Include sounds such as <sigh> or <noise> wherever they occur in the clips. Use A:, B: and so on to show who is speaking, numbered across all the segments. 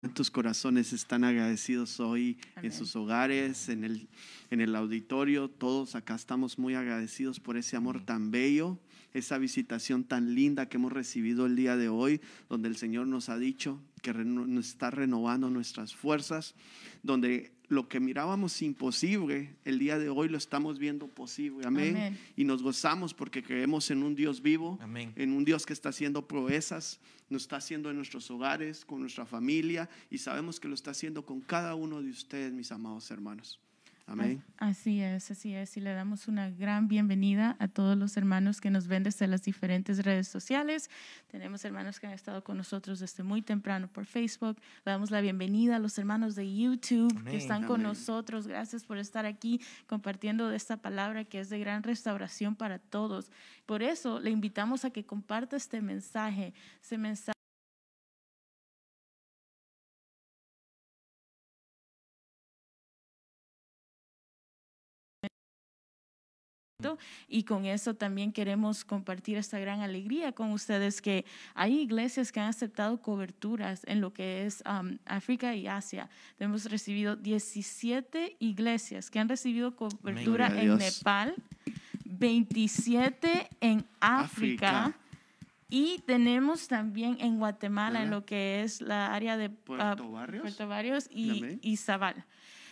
A: ¿Cuántos corazones están agradecidos hoy en sus hogares, en el, en el auditorio? Todos acá estamos muy agradecidos por ese amor tan bello, esa visitación tan linda que hemos recibido el día de hoy, donde el Señor nos ha dicho que nos está renovando nuestras fuerzas, donde lo que mirábamos imposible, el día de hoy lo estamos viendo posible. Amén. Y nos gozamos porque creemos en un Dios vivo, Amén. en un Dios que está haciendo proezas, nos está haciendo en nuestros hogares, con nuestra familia y sabemos que lo está haciendo con cada uno de ustedes, mis amados hermanos. Amén.
B: Así es, así es. Y le damos una gran bienvenida a todos los hermanos que nos ven desde las diferentes redes sociales. Tenemos hermanos que han estado con nosotros desde muy temprano por Facebook. Le damos la bienvenida a los hermanos de YouTube que están con nosotros. Gracias por estar aquí compartiendo esta palabra que es de gran restauración para todos. Por eso le invitamos a que
A: comparta este mensaje, este mensaje y con eso también queremos compartir esta gran
B: alegría con ustedes que hay iglesias que han aceptado coberturas en lo que es um, África y Asia. Hemos recibido 17 iglesias que han recibido cobertura en Nepal, 27 en África. Y tenemos también en Guatemala, en lo que es la área de Puerto, ah, Barrios. y, Izabal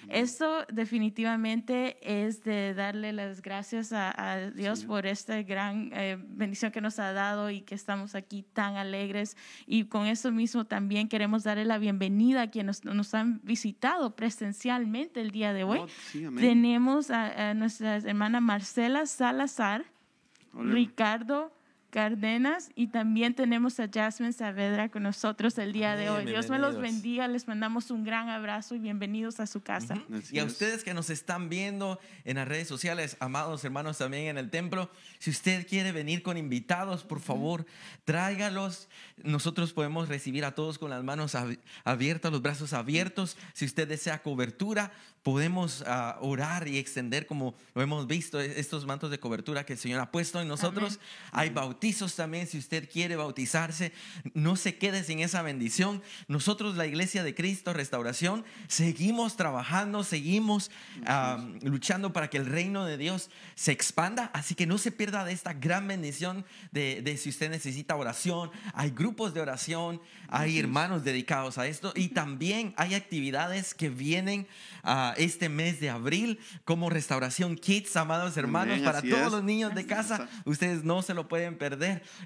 B: esto definitivamente es de darle las gracias a, Dios por esta gran eh, bendición que nos ha dado y que estamos aquí tan alegres. Y con eso mismo también queremos darle la bienvenida a quienes nos, han visitado presencialmente el día de hoy. Oh, Tenemos a, nuestra hermana Marcela Salazar, Ricardo Cárdenas y también tenemos a Jasmine Saavedra con nosotros el día de hoy. Dios me los bendiga, les mandamos un gran abrazo y bienvenidos a su casa.
C: Y a ustedes que nos están viendo en las redes sociales, amados hermanos también en el templo, si usted quiere venir con invitados, por favor, tráigalos. Nosotros podemos recibir a todos con las manos abiertas, los brazos abiertos. Si usted desea cobertura, podemos ah, orar y extender como lo hemos visto e-, estos mantos de cobertura que el Señor ha puesto en nosotros. Hay bautismo también, si usted quiere bautizarse, no se quede sin esa bendición. Nosotros, la Iglesia de Cristo, Restauración, seguimos trabajando, seguimos ah, luchando para que el reino de Dios se expanda. Así que no se pierda de esta gran bendición de, si usted necesita oración. Hay grupos de oración, hay hermanos dedicados a esto y también hay actividades que vienen a ah, este mes de abril como Restauración kits amados hermanos, para todos los niños de casa. Ustedes no se lo pueden perder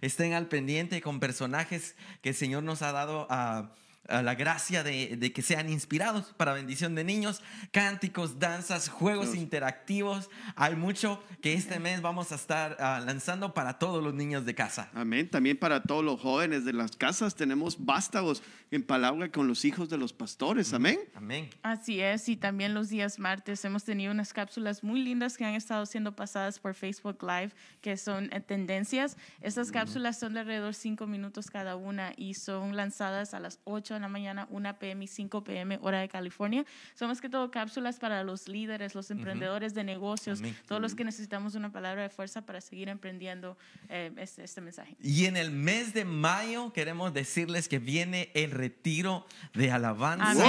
C: Estén al pendiente con personajes que el Señor nos ha dado a... la gracia de, que sean inspirados para bendición de niños, cánticos, danzas, juegos interactivos. Hay mucho que este mes vamos a estar ah, lanzando para todos los niños de casa.
A: Amén. También para todos los jóvenes de las casas tenemos vástagos en palabra con los hijos de los pastores. Amén. Amén.
B: Así es, y también los días martes hemos tenido unas cápsulas muy lindas que han estado siendo pasadas por Facebook Live, que son eh, tendencias. Estas cápsulas son de alrededor Cinco minutos cada una y son lanzadas a las 8 de la mañana, 1 p.m. y 5 p.m. hora de California. Son más que todo cápsulas para los líderes, los emprendedores de negocios, todos los que necesitamos una palabra de fuerza para seguir emprendiendo eh, este, este mensaje.
C: Y en el mes de mayo queremos decirles que viene el retiro de alabanza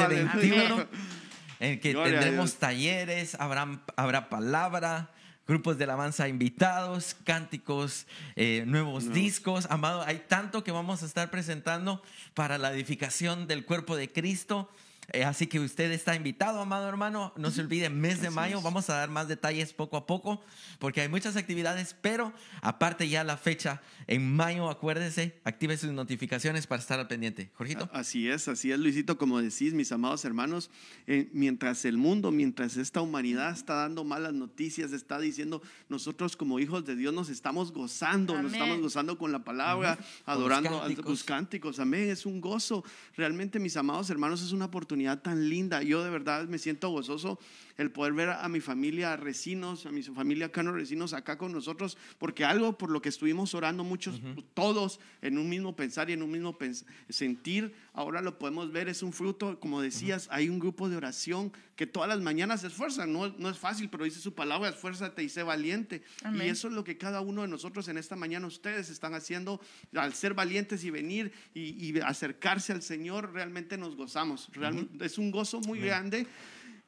C: 2021, en que tendremos talleres, habrá, habrá palabra grupos de alabanza invitados, cánticos, eh, nuevos discos. Amado, hay tanto que vamos a estar presentando para la edificación del cuerpo de Cristo. Eh, así que usted está invitado, amado hermano. No se olvide, mes de mayo vamos a dar más detalles poco a poco, porque hay muchas actividades, pero aparte ya la fecha, en mayo, acuérdese, active sus notificaciones para estar al pendiente. Jorgito.
A: Así es, así es, Luisito, como decís, mis amados hermanos, eh, mientras el mundo, mientras esta humanidad está dando malas noticias, está diciendo, nosotros como hijos de Dios nos estamos gozando, nos estamos gozando con la palabra, adorando, a cánticos. amén, es un gozo. Realmente, mis amados hermanos, es una oportunidad tan linda. Yo de verdad me siento gozoso el poder ver a mi familia Recinos, a mi familia Cano Recinos acá con nosotros, porque algo por lo que estuvimos orando muchos, todos, en un mismo pensar y en un mismo sentir, ahora lo podemos ver, es un fruto, como decías, hay un grupo de oración que todas las mañanas se esfuerzan, no, no es fácil, pero dice su palabra, esfuérzate y sé valiente. Y eso es lo que cada uno de nosotros en esta mañana ustedes están haciendo al ser valientes y venir y, acercarse al Señor, realmente nos gozamos. Es un gozo muy grande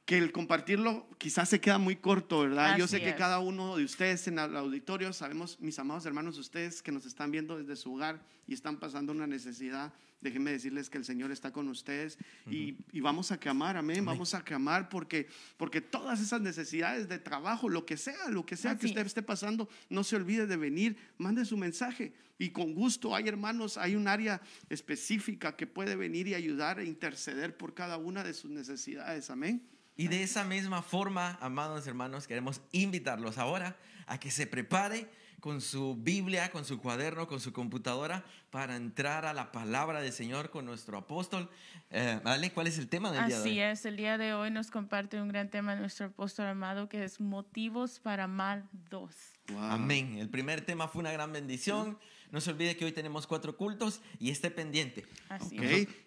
A: que el compartirlo quizás se queda muy corto, ¿verdad? Yo sé que cada uno de ustedes en el auditorio, sabemos, mis amados hermanos, ustedes que nos están viendo desde su hogar y están pasando una necesidad, déjenme decirles que el Señor está con ustedes y, vamos a clamar, amén, vamos a clamar porque, porque todas esas necesidades de trabajo, lo que sea, lo que sea que usted esté pasando, no se olvide de venir, mande su mensaje y con gusto, hay hermanos, hay un área específica que puede venir y ayudar e interceder por cada una de sus necesidades, amén.
C: Y de esa misma forma, amados hermanos, queremos invitarlos ahora a que se prepare con su Biblia, con su cuaderno, con su computadora, para entrar a la palabra del Señor con nuestro apóstol. Eh, ¿cuál es el tema del día de hoy? Así
B: es, el día de hoy nos comparte un gran tema nuestro apóstol amado, que es motivos para amar dos.
C: Amén. El primer tema fue una gran bendición. No se olvide que hoy tenemos cuatro cultos y esté pendiente.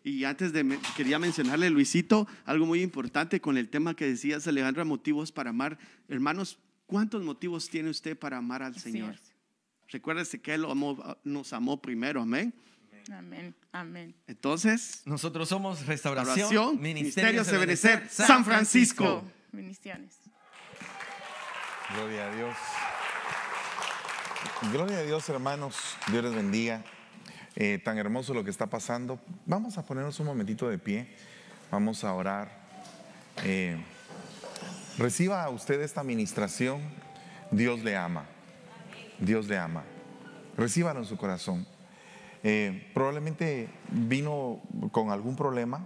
C: Y antes de,
A: quería mencionarle, Luisito, algo muy importante con el tema que decías, Alejandra, motivos para amar. Hermanos, ¿cuántos motivos tiene usted para amar al Señor? Recuérdese que Él nos amó primero, amén.
B: Amén, amén.
A: Entonces,
C: nosotros somos
D: Restauración, Ministerio, de San Francisco. Gloria a Dios. Gloria a Dios, hermanos. Dios les bendiga. Eh, tan hermoso lo que está pasando. Vamos a ponernos un momentito de pie. Vamos a orar. Eh, reciba a usted esta administración. Dios le ama. Dios le ama. Recíbalo en su corazón. Eh, probablemente vino con algún problema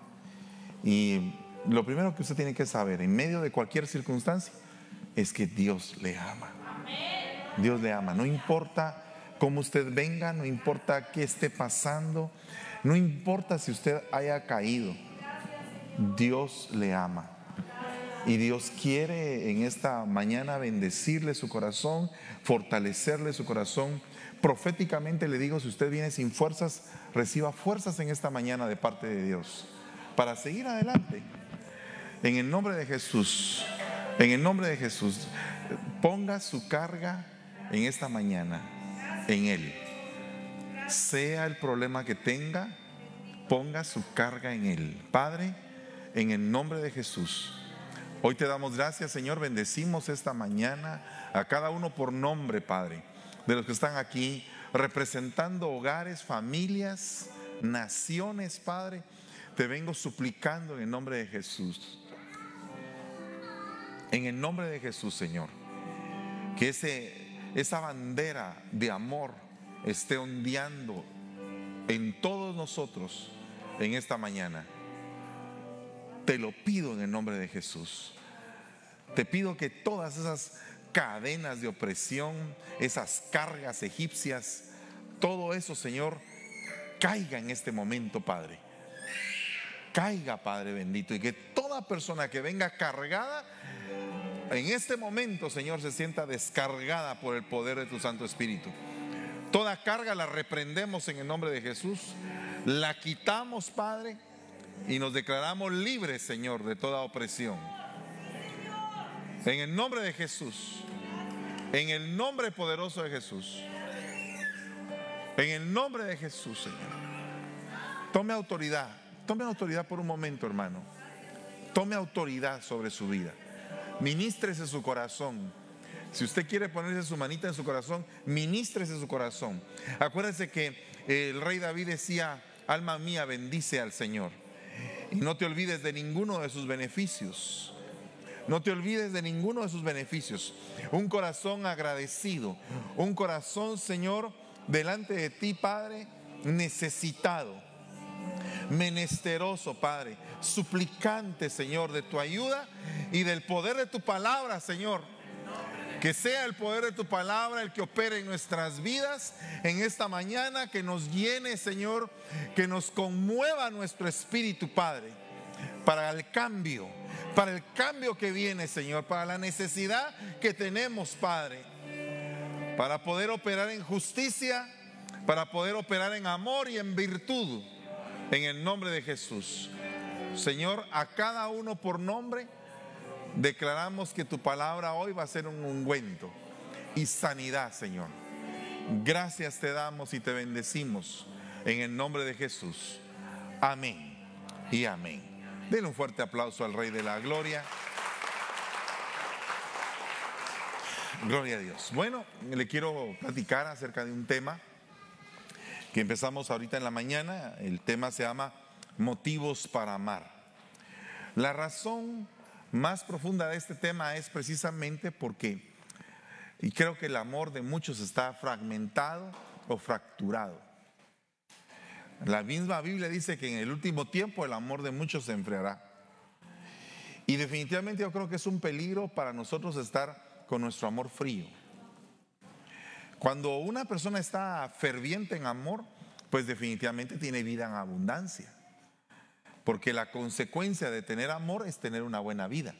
D: y lo primero que usted tiene que saber en medio de cualquier circunstancia es que Dios le ama. Amén. Dios le ama. No importa cómo usted venga, no importa qué esté pasando, no importa si usted haya caído, Dios le ama. Y Dios quiere en esta mañana bendecirle su corazón, fortalecerle su corazón. Proféticamente le digo, si usted viene sin fuerzas, reciba fuerzas en esta mañana de parte de Dios para seguir adelante. En el nombre de Jesús, en el nombre de Jesús, ponga su carga en esta mañana en Él. Sea el problema que tenga, ponga su carga en Él. Padre, en el nombre de Jesús. Hoy te damos gracias, Señor. Bendecimos esta mañana a cada uno por nombre, Padre, de los que están aquí representando hogares, familias, naciones, Padre. Te vengo suplicando en el nombre de Jesús. En el nombre de Jesús, Señor. Que ese esa bandera de amor esté ondeando en todos nosotros en esta mañana. Te lo pido en el nombre de Jesús. Te pido que todas esas cadenas de opresión, esas cargas egipcias, todo eso, Señor, caiga en este momento, Padre. Caiga, Padre bendito, y que toda persona que venga cargada en este momento, Señor, se sienta descargada por el poder de tu Santo Espíritu. Toda carga la reprendemos en el nombre de Jesús, la quitamos, Padre, y nos declaramos libres, Señor, de toda opresión. En el nombre de Jesús, en el nombre poderoso de Jesús, en el nombre de Jesús, Señor. Tome autoridad, tome autoridad por un momento, hermano. Tome autoridad sobre su vida. Ministrese su corazón. Si usted quiere ponerse su manita en su corazón, ministrese su corazón. Acuérdese que eh, el rey David decía, alma mía, bendice al Señor. Y no te olvides de ninguno de sus beneficios. No te olvides de ninguno de sus beneficios. Un corazón agradecido. Un corazón, Señor, delante de ti, Padre, necesitado menesteroso, Padre, suplicante, Señor, de tu ayuda y del poder de tu palabra, Señor. Que sea el poder de tu palabra el que opere en nuestras vidas en esta mañana, que nos llene, Señor, que nos conmueva nuestro espíritu, Padre, para el cambio, para el cambio que viene, Señor, para la necesidad que tenemos, Padre, para poder operar en justicia, para poder operar en amor y en virtud en el nombre de Jesús. Señor, a cada uno por nombre, declaramos que tu palabra hoy va a ser un ungüento y sanidad, Señor. Gracias te damos y te bendecimos en el nombre de Jesús. Amén y amén. Denle un fuerte aplauso al Rey de la Gloria. Gloria a Dios. Bueno, le quiero platicar acerca de un tema que empezamos ahorita en la mañana. El tema se llama Motivos para amar. La razón más profunda de este tema es precisamente porque, y creo que el amor de muchos está fragmentado o fracturado. La misma Biblia dice que en el último tiempo el amor de muchos se enfriará. Y definitivamente yo creo que es un peligro para nosotros estar con nuestro amor frío. Cuando una persona está ferviente en amor, pues definitivamente tiene vida en abundancia. Porque la consecuencia de tener amor es tener una buena vida.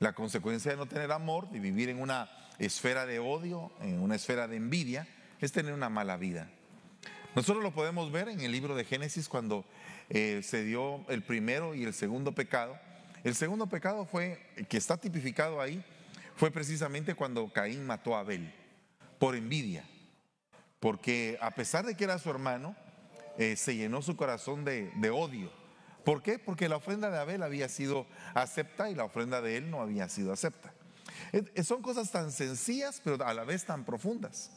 D: La consecuencia de no tener amor, y vivir en una esfera de odio, en una esfera de envidia, es tener una mala vida. Nosotros lo podemos ver en el libro de Génesis cuando eh, se dio el primero y el segundo pecado. El segundo pecado fue, que está tipificado ahí, fue precisamente cuando Caín mató a Abel por envidia, porque a pesar de que era su hermano, eh, se llenó su corazón de, odio. ¿Por qué? Porque la ofrenda de Abel había sido acepta y la ofrenda de él no había sido acepta. Son cosas tan sencillas, pero a la vez tan profundas.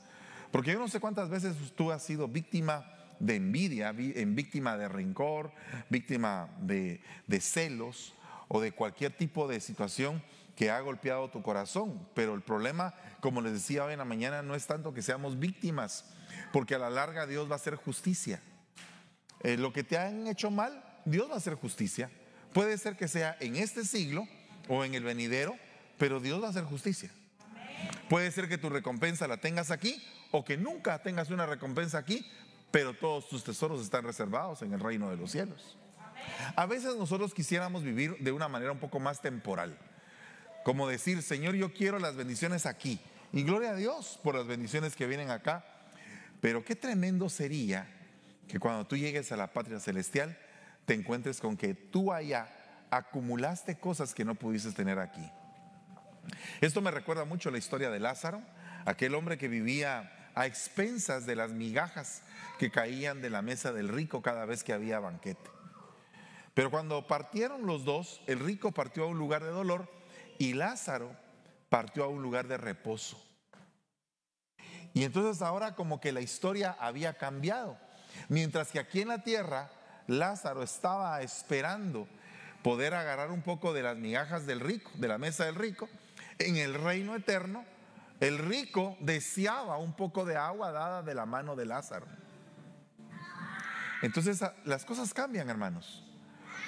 D: Porque yo no sé cuántas veces tú has sido víctima de envidia, víctima de rencor, víctima de, de celos o de cualquier tipo de situación que ha golpeado tu corazón. Pero el problema, como les decía hoy en la mañana, no es tanto que seamos víctimas, porque a la larga Dios va a hacer justicia. Eh, lo que te han hecho mal, Dios va a hacer justicia. Puede ser que sea en este siglo o en el venidero, pero Dios va a hacer justicia. Puede ser que tu recompensa la tengas aquí o que nunca tengas una recompensa aquí, pero todos tus tesoros están reservados en el reino de los cielos. A veces nosotros quisiéramos vivir de una manera un poco más temporal. Como decir, Señor, yo quiero las bendiciones aquí. Y gloria a Dios por las bendiciones que vienen acá. Pero qué tremendo sería que cuando tú llegues a la patria celestial, te encuentres con que tú allá acumulaste cosas que no pudiste tener aquí. Esto me recuerda mucho la historia de Lázaro, aquel hombre que vivía a expensas de las migajas que caían de la mesa del rico cada vez que había banquete. Pero cuando partieron los dos, el rico partió a un lugar de dolor y Lázaro partió a un lugar de reposo. Y entonces ahora como que la historia había cambiado. Mientras que aquí en la tierra Lázaro estaba esperando poder agarrar un poco de las migajas del rico, de la mesa del rico, en el reino eterno el rico deseaba un poco de agua dada de la mano de Lázaro. Entonces las cosas cambian, hermanos.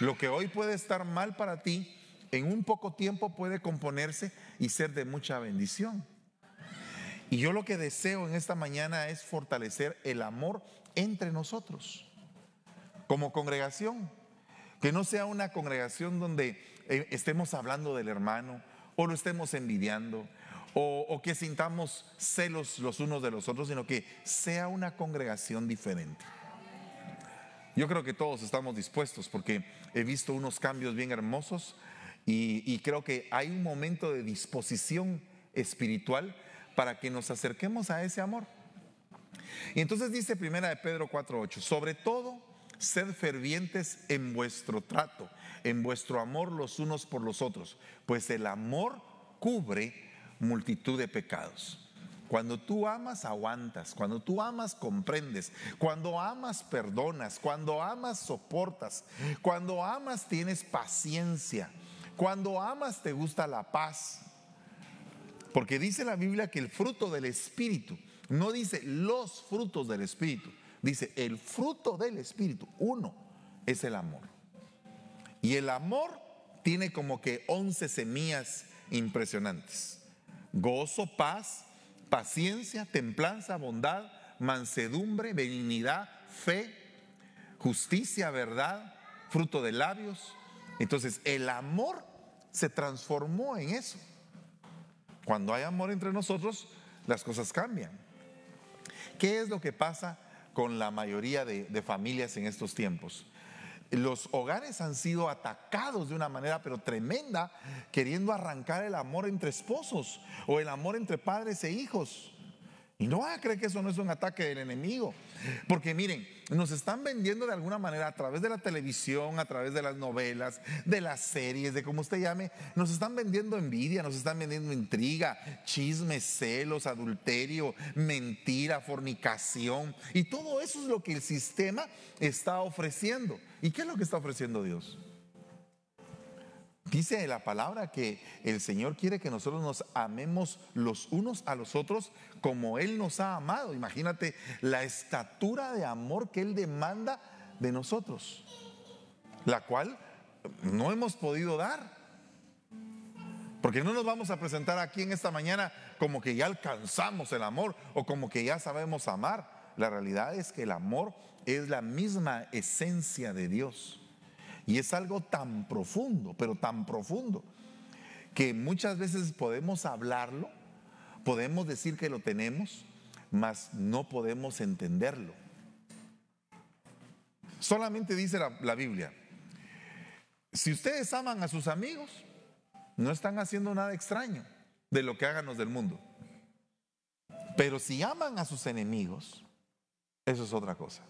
D: Lo que hoy puede estar mal para ti, en un poco tiempo puede componerse y ser de mucha bendición. Y yo lo que deseo en esta mañana es fortalecer el amor entre nosotros, como congregación. Que no sea una congregación donde eh, estemos hablando del hermano o lo estemos envidiando o, que sintamos celos los unos de los otros, sino que sea una congregación diferente. Yo creo que todos estamos dispuestos porque he visto unos cambios bien hermosos y, creo que hay un momento de disposición espiritual para que nos acerquemos a ese amor. Y entonces dice primera de Pedro 4:8, sobre todo sed fervientes en vuestro trato, en vuestro amor los unos por los otros, pues el amor cubre multitud de pecados. Cuando tú amas, aguantas. Cuando tú amas, comprendes. Cuando amas, perdonas. Cuando amas, soportas. Cuando amas, tienes paciencia. Cuando amas te gusta la paz. Porque dice la Biblia que el fruto del Espíritu, no dice los frutos del Espíritu, dice el fruto del Espíritu, uno, es el amor. Y el amor tiene como que 11 semillas impresionantes. Gozo, paz, paciencia, templanza, bondad, mansedumbre, benignidad, fe, justicia, verdad, fruto de labios, entonces, el amor se transformó en eso. Cuando hay amor entre nosotros, las cosas cambian. ¿Qué es lo que pasa con la mayoría de, familias en estos tiempos? los hogares han sido atacados de una manera pero tremenda, queriendo arrancar el amor entre esposos o el amor entre padres e hijos. Y no van a creer que eso no es un ataque del enemigo. Porque miren, nos están vendiendo de alguna manera a través de la televisión, a través de las novelas, de las series, de como usted llame, nos están vendiendo envidia, nos están vendiendo intriga, chismes, celos, adulterio, mentira, fornicación. Y todo eso es lo que el sistema está ofreciendo. ¿Y qué es lo que está ofreciendo Dios? Dice la palabra que el Señor quiere que nosotros nos amemos los unos a los otros como Él nos ha amado. Imagínate la estatura de amor que Él demanda de nosotros, la cual no hemos podido dar. Porque no nos vamos a presentar aquí en esta mañana como que ya alcanzamos el amor o como que ya sabemos amar. La realidad es que el amor es la misma esencia de Dios. Y es algo tan profundo, pero tan profundo, que muchas veces podemos hablarlo, podemos decir que lo tenemos, mas no podemos entenderlo. Solamente dice la, Biblia, si ustedes aman a sus amigos, no están haciendo nada extraño de lo que hagan los del mundo. Pero si aman a sus enemigos, eso es otra cosa.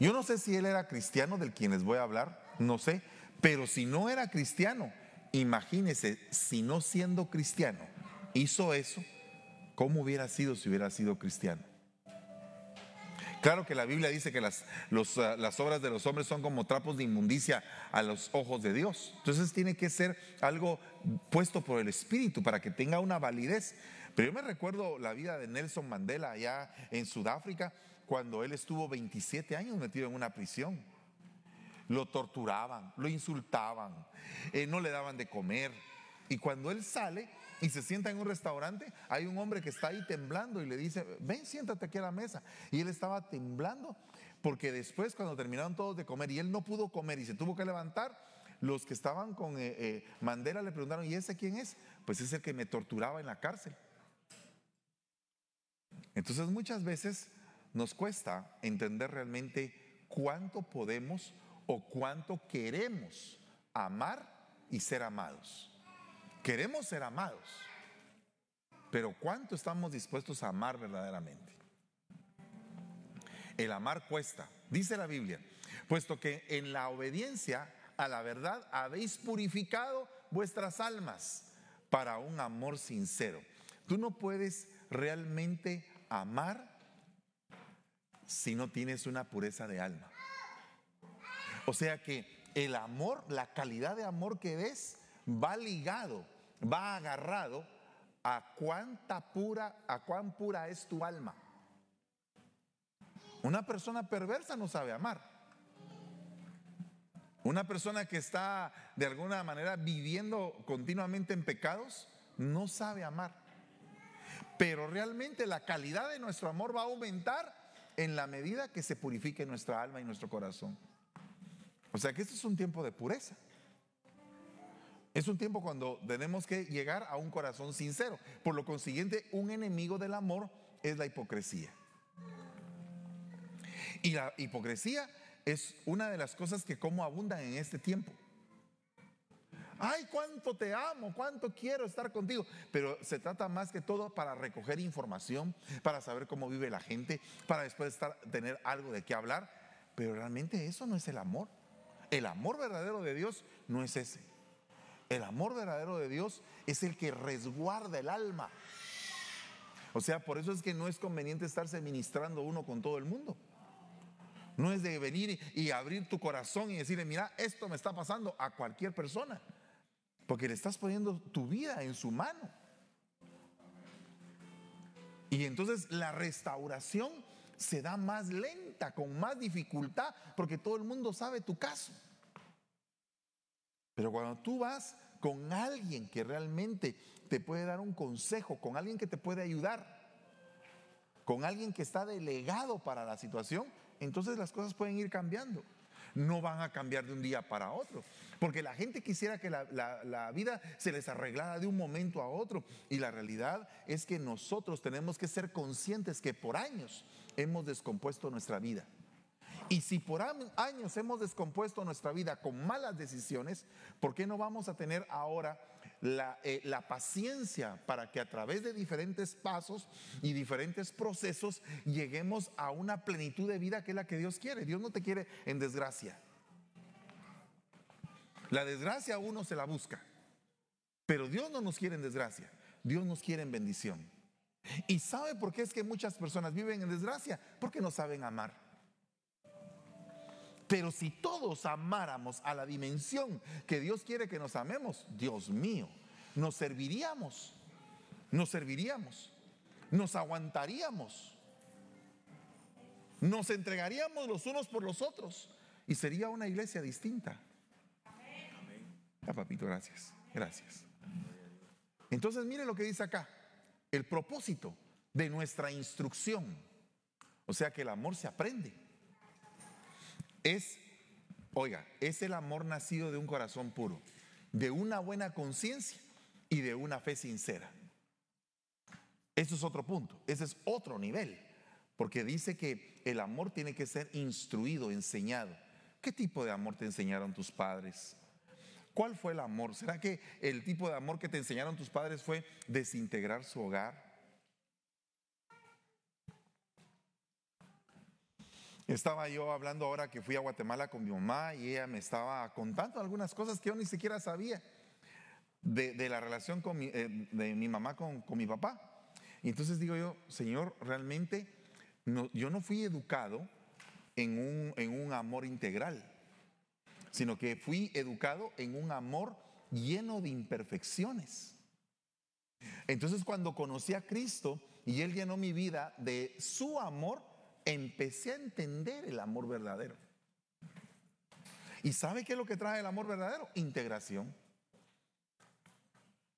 D: Yo no sé si él era cristiano del quien les voy a hablar, no sé, pero si no era cristiano, imagínese, si no siendo cristiano hizo eso, ¿cómo hubiera sido si hubiera sido cristiano? Claro que la Biblia dice que las, ah, las obras de los hombres son como trapos de inmundicia a los ojos de Dios. Entonces tiene que ser algo puesto por el Espíritu para que tenga una validez. Pero yo me recuerdo la vida de Nelson Mandela allá en Sudáfrica cuando él estuvo 27 años metido en una prisión. Lo torturaban, lo insultaban, eh, no le daban de comer. Y cuando él sale y se sienta en un restaurante, hay un hombre que está ahí temblando y le dice, ven, siéntate aquí a la mesa. Y él estaba temblando porque después cuando terminaron todos de comer y él no pudo comer y se tuvo que levantar, los que estaban con eh, eh le preguntaron, ¿y ese quién es? Pues es el que me torturaba en la cárcel. Entonces muchas veces nos cuesta entender realmente cuánto podemos o cuánto queremos amar y ser amados. Queremos ser amados, pero cuánto estamos dispuestos a amar verdaderamente. El amar cuesta, dice la Biblia, puesto que en la obediencia a la verdad habéis purificado vuestras almas para un amor sincero. Tú no puedes realmente amar si no tienes una pureza de alma. O sea que el amor, la calidad de amor que ves, va ligado, va agarrado a cuánta pura, a cuán pura es tu alma. Una persona perversa no sabe amar. Una persona que está de alguna manera viviendo continuamente en pecados no sabe amar. Pero realmente la calidad de nuestro amor va a aumentar en la medida que se purifique nuestra alma y nuestro corazón. O sea que esto es un tiempo de pureza. Es un tiempo cuando tenemos que llegar a un corazón sincero. Por lo consiguiente, un enemigo del amor es la hipocresía. Y la hipocresía es una de las cosas que como abundan en este tiempo ay, cuánto te amo, cuánto quiero estar contigo. Pero se trata más que todo para recoger información, para saber cómo vive la gente, para después estar, tener algo de qué hablar. Pero realmente eso no es el amor. El amor verdadero de Dios no es ese. El amor verdadero de Dios es el que resguarda el alma. O sea, por eso es que no es conveniente estarse ministrando uno con todo el mundo. No es de venir y abrir tu corazón y decirle, mira, esto me está pasando a cualquier persona. Porque le estás poniendo tu vida en su mano. Y entonces la restauración se da más lenta, con más dificultad, porque todo el mundo sabe tu caso. Pero cuando tú vas con alguien que realmente te puede dar un consejo, con alguien que te puede ayudar, con alguien que está delegado para la situación, entonces las cosas pueden ir cambiando. No van a cambiar de un día para otro, porque la gente quisiera que la, vida se les arreglara de un momento a otro. Y la realidad es que nosotros tenemos que ser conscientes que por años hemos descompuesto nuestra vida. Y si por años hemos descompuesto nuestra vida con malas decisiones, ¿por qué no vamos a tener ahora la, eh, la, paciencia para que a través de diferentes pasos y diferentes procesos lleguemos a una plenitud de vida que es la que Dios quiere? Dios no te quiere en desgracia. La desgracia uno se la busca, pero Dios no nos quiere en desgracia, Dios nos quiere en bendición. ¿Y sabe por qué es que muchas personas viven en desgracia? Porque no saben amar. Pero si todos amáramos a la dimensión que Dios quiere que nos amemos, Dios mío, nos serviríamos, nos serviríamos, nos aguantaríamos, nos entregaríamos los unos por los otros y sería una iglesia distinta. Ah, papito, gracias. Gracias. Entonces, mire lo que dice acá. El propósito de nuestra instrucción. O sea que el amor se aprende. Es, oiga, es el amor nacido de un corazón puro, de una buena conciencia y de una fe sincera. Eso es otro punto, ese es otro nivel, porque dice que el amor tiene que ser instruido, enseñado. ¿Qué tipo de amor te enseñaron tus padres? ¿Cuál fue el amor? ¿Será que el tipo de amor que te enseñaron tus padres fue desintegrar su hogar? Estaba yo hablando ahora que fui a Guatemala con mi mamá y ella me estaba contando algunas cosas que yo ni siquiera sabía de, la relación eh, de mi mamá con, mi papá. Y entonces digo yo, Señor, realmente no, yo no fui educado en un amor integral sino que fui educado en un amor lleno de imperfecciones. Entonces cuando conocí a Cristo y Él llenó mi vida de su amor, empecé a entender el amor verdadero. ¿Y sabe qué es lo que trae el amor verdadero? Integración.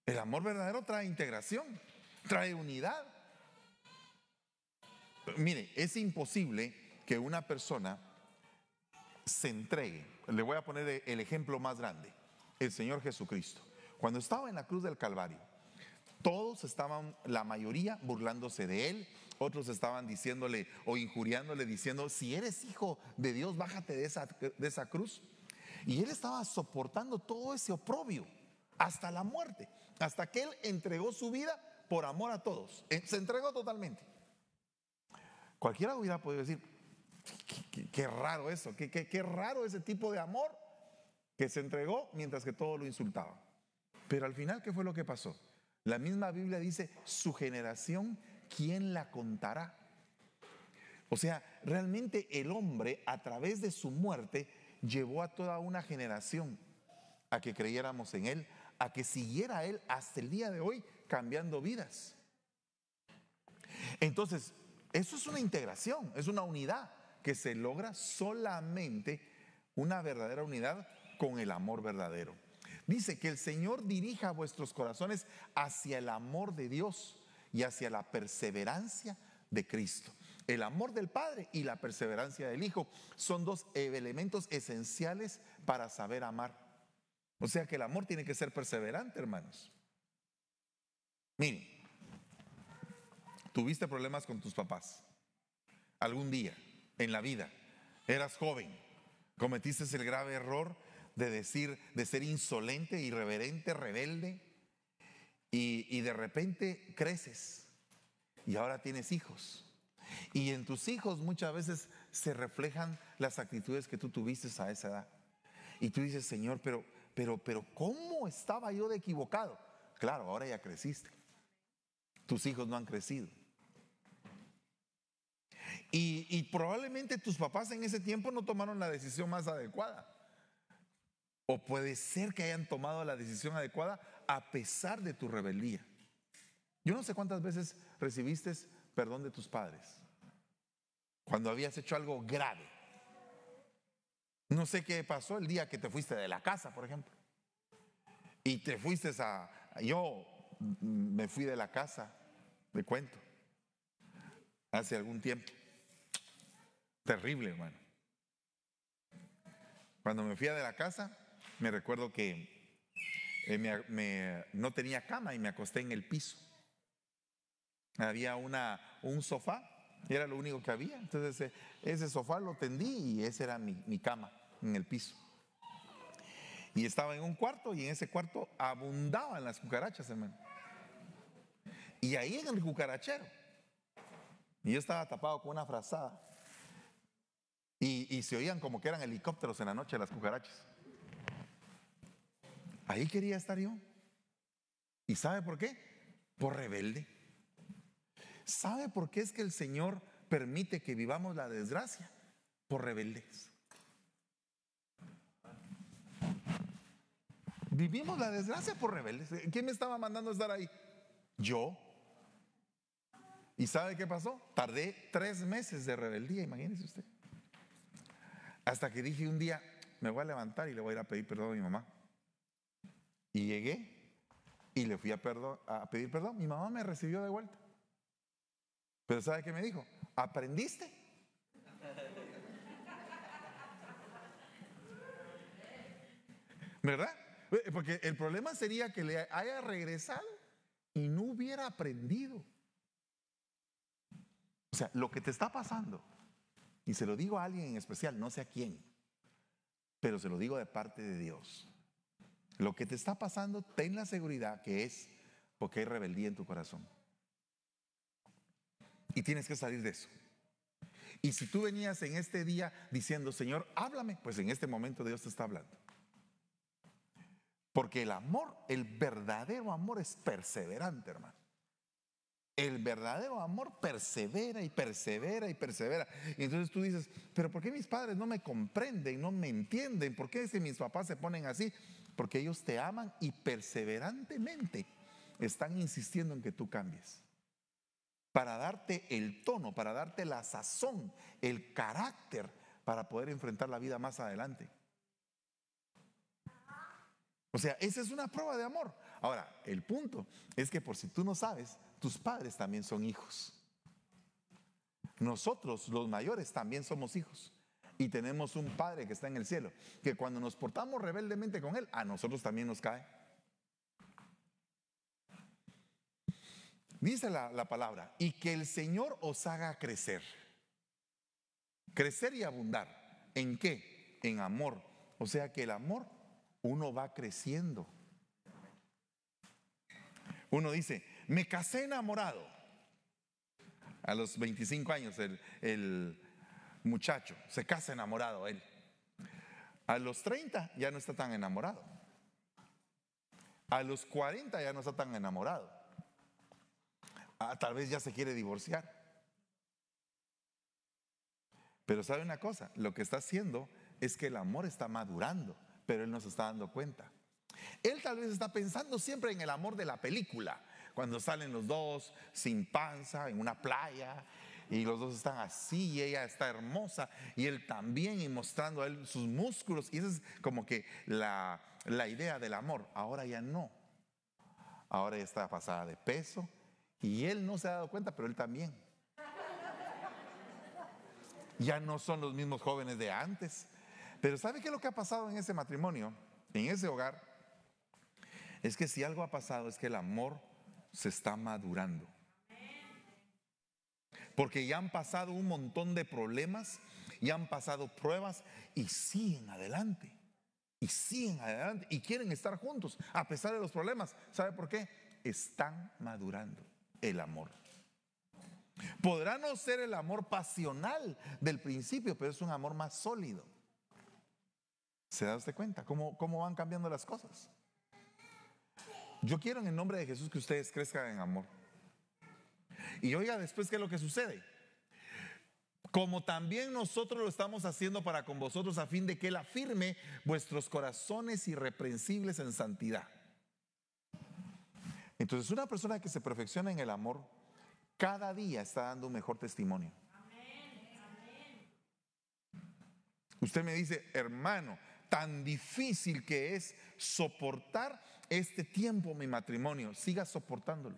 D: El amor verdadero trae integración, trae unidad. Mire, es imposible que una persona se entregue le voy a poner e, el ejemplo más grande, el Señor Jesucristo. Cuando estaba en la cruz del Calvario, todos estaban, la mayoría, burlándose de él, otros estaban diciéndole o injuriándole, diciendo, si eres hijo de Dios, bájate de esa, de esa cruz. Y él estaba soportando todo ese oprobio hasta la muerte, hasta que él entregó su vida por amor a todos. Eh, se entregó totalmente. Cualquiera hubiera puede decir, Qué, raro eso, qué, qué, raro ese tipo de amor que se entregó mientras que todo lo insultaba. Pero al final, ¿qué fue lo que pasó? La misma Biblia dice, su generación, ¿quién la contará? O sea, realmente el hombre a través de su muerte llevó a toda una generación a que creyéramos en Él, a que siguiera Él hasta el día de hoy cambiando vidas. Entonces, eso es una integración, es una unidad que se logra solamente una verdadera unidad con el amor verdadero. Dice que el Señor dirija vuestros corazones hacia el amor de Dios y hacia la perseverancia de Cristo. El amor del Padre y la perseverancia del Hijo son dos elementos esenciales para saber amar. O sea que el amor tiene que ser perseverante, hermanos. Miren, tuviste problemas con tus papás algún día en la vida. Eras joven, cometiste el grave error de decir, de ser insolente, irreverente, rebelde, y, de repente creces y ahora tienes hijos. Y en tus hijos muchas veces se reflejan las actitudes que tú tuviste a esa edad. Y tú dices, Señor, pero, pero, pero, ¿cómo estaba yo de equivocado? Claro, ahora ya creciste. Tus hijos no han crecido. Y, probablemente tus papás en ese tiempo no tomaron la decisión más adecuada. O puede ser que hayan tomado la decisión adecuada a pesar de tu rebeldía. Yo no sé cuántas veces recibiste perdón de tus padres cuando habías hecho algo grave. No sé qué pasó el día que te fuiste de la casa, por ejemplo. Y te fuiste a... Yo me fui de la casa, te cuento, hace algún tiempo. Terrible, hermano. Cuando me fui de la casa, me recuerdo que eh, no tenía cama y me acosté en el piso. Había una, un sofá, era lo único que había. Entonces eh, ese, sofá lo tendí y esa era mi, mi cama en el piso. Y estaba en un cuarto y en ese cuarto abundaban las cucarachas, hermano. Y ahí en el cucarachero. Y yo estaba tapado con una frazada. Y, se oían como que eran helicópteros en la noche las cucarachas. Ahí quería estar yo. ¿Y sabe por qué? Por rebelde. ¿Sabe por qué es que el Señor permite que vivamos la desgracia? Por rebeldes. Vivimos la desgracia por rebeldes. ¿Quién me estaba mandando a estar ahí? Yo. ¿Y sabe qué pasó? Tardé tres meses de rebeldía, imagínese usted. Hasta que dije un día, me voy a levantar y le voy a ir a pedir perdón a mi mamá. Y llegué y le fui a, pedir perdón. Mi mamá me recibió de vuelta. Pero ¿sabe qué me dijo? ¿Aprendiste? ¿Verdad? Eh, porque el problema sería que le haya regresado y no hubiera aprendido. O sea, lo que te está pasando y se lo digo a alguien en especial, no sé a quién, pero se lo digo de parte de Dios. Lo que te está pasando, ten la seguridad que es porque hay rebeldía en tu corazón. Y tienes que salir de eso. Y si tú venías en este día diciendo, Señor, háblame, pues en este momento Dios te está hablando. Porque el amor, el verdadero amor es perseverante, hermano. El verdadero amor persevera y persevera y persevera. Y entonces tú dices, pero ¿por qué mis padres no me comprenden, no me entienden? ¿Por qué si mis papás se ponen así? Porque ellos te aman y perseverantemente están insistiendo en que tú cambies. Para darte el tono, para darte la sazón, el carácter para poder enfrentar la vida más adelante. O sea, esa es una prueba de amor. Ahora, el punto es que por si tú no sabes, tus padres también son hijos. Nosotros, los mayores, también somos hijos. Y tenemos un Padre que está en el cielo, que cuando nos portamos rebeldemente con Él, a nosotros también nos cae. Dice la, la palabra, y que el Señor os haga crecer. Crecer y abundar. ¿En qué? En amor. O sea que el amor uno va creciendo. Uno dice, me casé enamorado. A los 25 años el, muchacho se casa enamorado él. A los 30 ya no está tan enamorado. A los 40 ya no está tan enamorado. Ah, tal vez ya se quiere divorciar. Pero sabe una cosa, lo que está haciendo es que el amor está madurando, pero él no se está dando cuenta. Él tal vez está pensando siempre en el amor de la película, cuando salen los dos sin panza en una playa y los dos están así y ella está hermosa y él también y mostrando a él sus músculos y esa es como que la, idea del amor. Ahora ya no. Ahora ya está pasada de peso y él no se ha dado cuenta, pero él también. Ya no son los mismos jóvenes de antes. Pero ¿sabe qué es lo que ha pasado en ese matrimonio, en ese hogar? Es que si algo ha pasado es que el amor se está madurando. Porque ya han pasado un montón de problemas, y han pasado pruebas y siguen adelante. Y siguen adelante y quieren estar juntos a pesar de los problemas. ¿Sabe por qué? Están madurando el amor. Podrá no ser el amor pasional del principio, pero es un amor más sólido. ¿Se da cuenta cómo, cómo van cambiando las cosas? Yo quiero en el nombre de Jesús que ustedes crezcan en amor. Y oiga después qué es lo que sucede. Como también nosotros lo estamos haciendo para con vosotros a fin de que Él afirme vuestros corazones irreprensibles en santidad. Entonces una persona que se perfecciona en el amor, cada día está dando un mejor testimonio. Usted me dice, hermano, tan difícil que es soportar este tiempo mi matrimonio, siga soportándolo.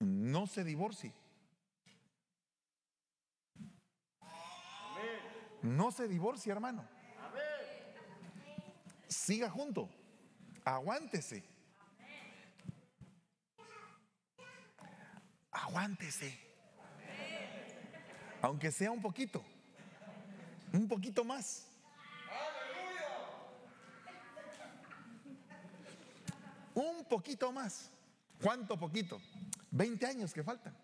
D: No se divorcie. No se divorcie, hermano. Siga junto. Aguántese. Aguántese. Aunque sea un poquito. Un poquito más. un poquito más. ¿Cuánto poquito? 20 años que faltan.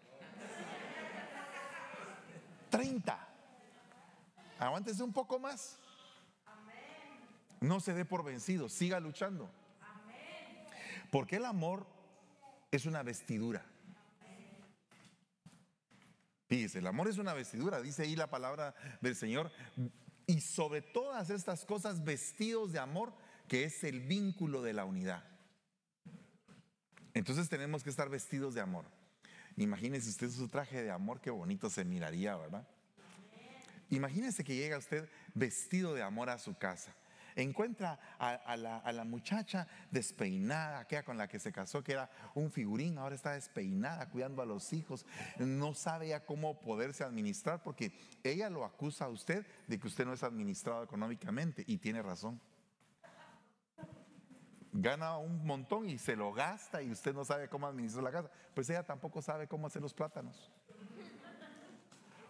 D: 30. Aguántese un poco más. No se dé por vencido, siga luchando. Porque el amor es una vestidura. Fíjese, el amor es una vestidura, dice ahí la palabra del Señor. Y sobre todas estas cosas, vestidos de amor, que es el vínculo de la unidad. Entonces tenemos que estar vestidos de amor. Imagínese usted su traje de amor, qué bonito se miraría, ¿verdad? Imagínese que llega usted vestido de amor a su casa. Encuentra a, la, a, la, muchacha despeinada, aquella con la que se casó, que era un figurín, ahora está despeinada, cuidando a los hijos. No sabe ya cómo poderse administrar porque ella lo acusa a usted de que usted no es administrado económicamente y tiene razón gana un montón y se lo gasta y usted no sabe cómo administrar la casa, pues ella tampoco sabe cómo hacer los plátanos.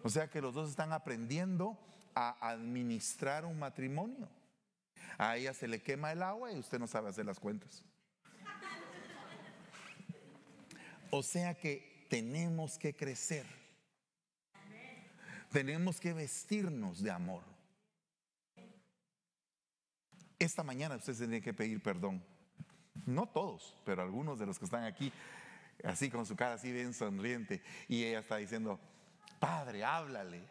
D: O sea que los dos están aprendiendo a administrar un matrimonio. A ella se le quema el agua y usted no sabe hacer las cuentas. O sea que tenemos que crecer. Tenemos que vestirnos de amor. Esta mañana usted tiene que pedir perdón no todos, pero algunos de los que están aquí, así con su cara así bien sonriente. Y ella está diciendo, Padre, háblale,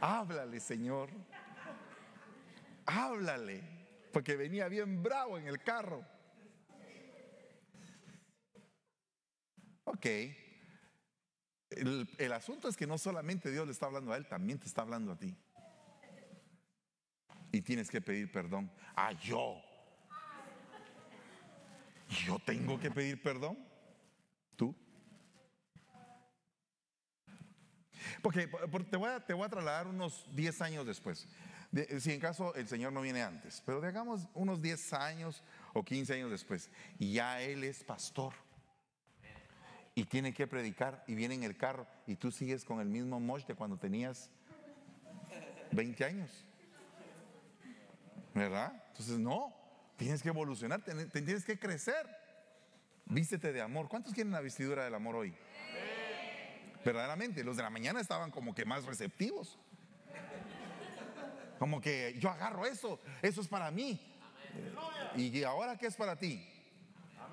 D: háblale, Señor, háblale, porque venía bien bravo en el carro. Ok, el, asunto es que no solamente Dios le está hablando a él, también te está hablando a ti. Y tienes que pedir perdón. a ah, yo yo tengo que pedir perdón? ¿Tú? Porque te voy, a, trasladar unos 10 años después. si en caso el Señor no viene antes, pero digamos unos 10 años o 15 años después, y ya Él es pastor y tiene que predicar y viene en el carro y tú sigues con el mismo moche de cuando tenías 20 años. ¿Verdad? Entonces, no, Tienes que evolucionar, tienes que crecer. Vístete de amor. ¿Cuántos quieren la vestidura del amor hoy? Verdaderamente, los de la mañana estaban como que más receptivos. Como que yo agarro eso, eso es para mí. ¿Y ahora qué es para ti?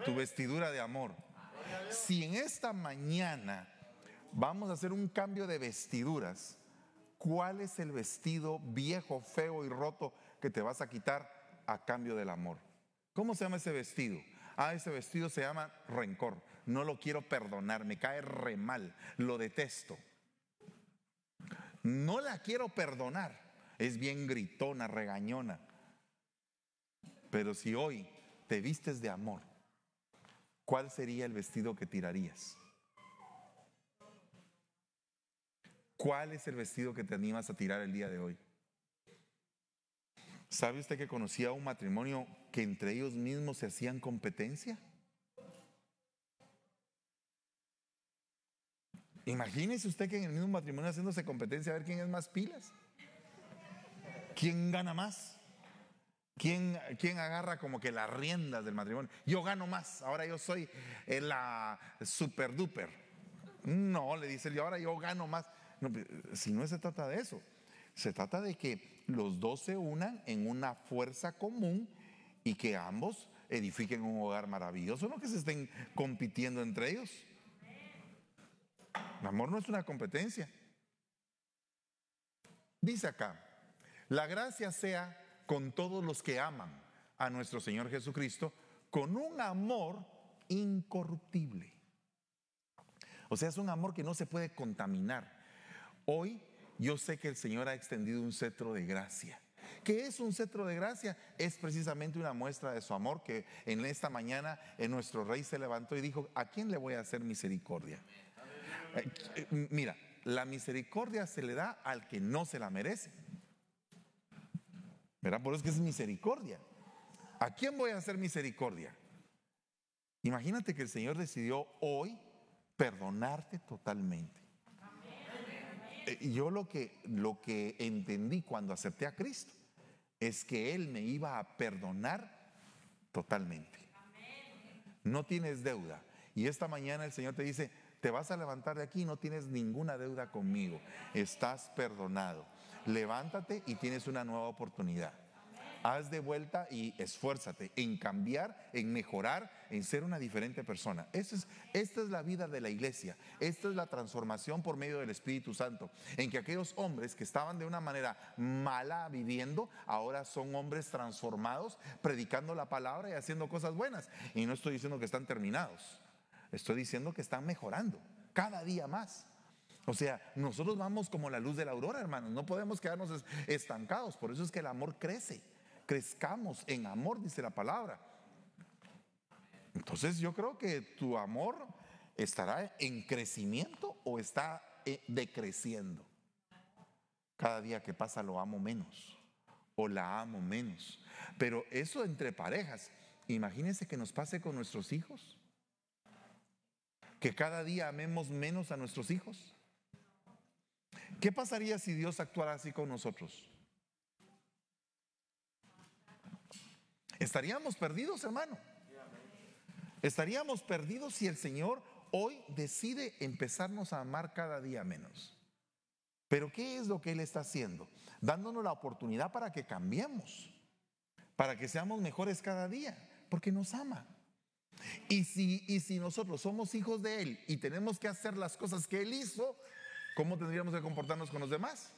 D: Tu vestidura de amor. Si en esta mañana vamos a hacer un cambio de vestiduras, ¿cuál es el vestido viejo, feo y roto que te vas a quitar? a cambio del amor. ¿Cómo se llama ese vestido? Ah, ese vestido se llama rencor. No lo quiero perdonar, me cae re mal, lo detesto. No la quiero perdonar. Es bien gritona, regañona. Pero si hoy te vistes de amor, ¿cuál sería el vestido que tirarías? ¿Cuál es el vestido que te animas a tirar el día de hoy? ¿Sabe usted que conocía un matrimonio que entre ellos mismos se hacían competencia? Imagínese usted que en el mismo matrimonio haciéndose competencia a ver quién es más pilas. ¿Quién gana más? ¿Quién, quién agarra como que las riendas del matrimonio? Yo gano más, ahora yo soy eh, la super duper. No, le dice, yo ahora yo gano más. Pues, si no se trata de eso, se trata de que los dos se unan en una fuerza común y que ambos edifiquen un hogar maravilloso, no que se estén compitiendo entre ellos. El amor no es una competencia. Dice acá, la gracia sea con todos los que aman a nuestro Señor Jesucristo con un amor incorruptible. O sea, es un amor que no se puede contaminar. Hoy yo sé que el Señor ha extendido un cetro de gracia. ¿Qué es un cetro de gracia? Es precisamente una muestra de su amor que en esta mañana en eh, nuestro rey se levantó y dijo, ¿a quién le voy a hacer misericordia? Eh, eh, mira, la misericordia se le da al que no se la merece. ¿Verdad? Por eso es que es misericordia. ¿A quién voy a hacer misericordia? Imagínate que el Señor decidió hoy perdonarte totalmente. Eh, yo lo que, lo que entendí cuando acepté a Cristo es que Él me iba a perdonar totalmente. No tienes deuda. Y esta mañana el Señor te dice, te vas a levantar de aquí, no tienes ninguna deuda conmigo, estás perdonado. Levántate y tienes una nueva oportunidad haz de vuelta y esfuérzate en cambiar, en mejorar, en ser una diferente persona. Eso es, esta es la vida de la iglesia, esta es la transformación por medio del Espíritu Santo, en que aquellos hombres que estaban de una manera mala viviendo, ahora son hombres transformados, predicando la palabra y haciendo cosas buenas. Y no estoy diciendo que están terminados, estoy diciendo que están mejorando cada día más. O sea, nosotros vamos como la luz de la aurora, hermanos. No podemos quedarnos estancados. Por eso es que el amor crece crezcamos en amor, dice la palabra. Entonces yo creo que tu amor estará en crecimiento o está eh, decreciendo. Cada día que pasa lo amo menos o la amo menos. Pero eso entre parejas, imagínense que nos pase con nuestros hijos. Que cada día amemos menos a nuestros hijos. ¿Qué pasaría si Dios actuara así con nosotros? Estaríamos perdidos, hermano. Estaríamos perdidos si el Señor hoy decide empezarnos a amar cada día menos. Pero ¿qué es lo que Él está haciendo? Dándonos la oportunidad para que cambiemos, para que seamos mejores cada día, porque nos ama. Y si, y si nosotros somos hijos de Él y tenemos que hacer las cosas que Él hizo, ¿cómo tendríamos que comportarnos con los demás?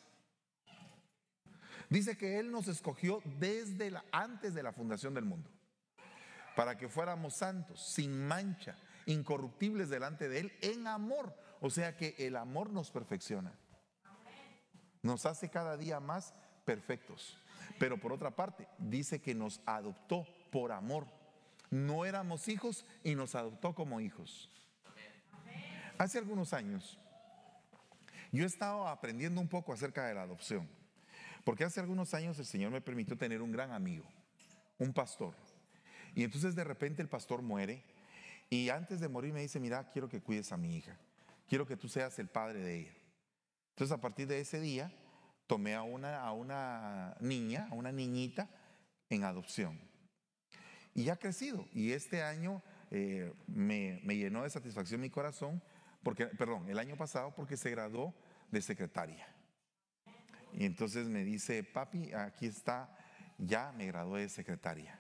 D: Dice que Él nos escogió desde antes de la fundación del mundo, para que fuéramos santos, sin mancha, incorruptibles delante de Él, en amor. O sea que el amor nos perfecciona, nos hace cada día más perfectos. Pero por otra parte, dice que nos adoptó por amor. No éramos hijos y nos adoptó como hijos. Hace algunos años, yo estaba aprendiendo un poco acerca de la adopción. Porque hace algunos años el Señor me permitió tener un gran amigo, un pastor. Y entonces de repente el pastor muere y antes de morir me dice, mira, quiero que cuides a mi hija, quiero que tú seas el padre de ella. Entonces a partir de ese día tomé a una, a una niña, a una niñita en adopción. Y ya ha crecido. Y este año eh, me, me llenó de satisfacción mi corazón, porque, perdón, el año pasado porque se graduó de secretaria. Y entonces me dice, papi, aquí está, ya me gradué de secretaria.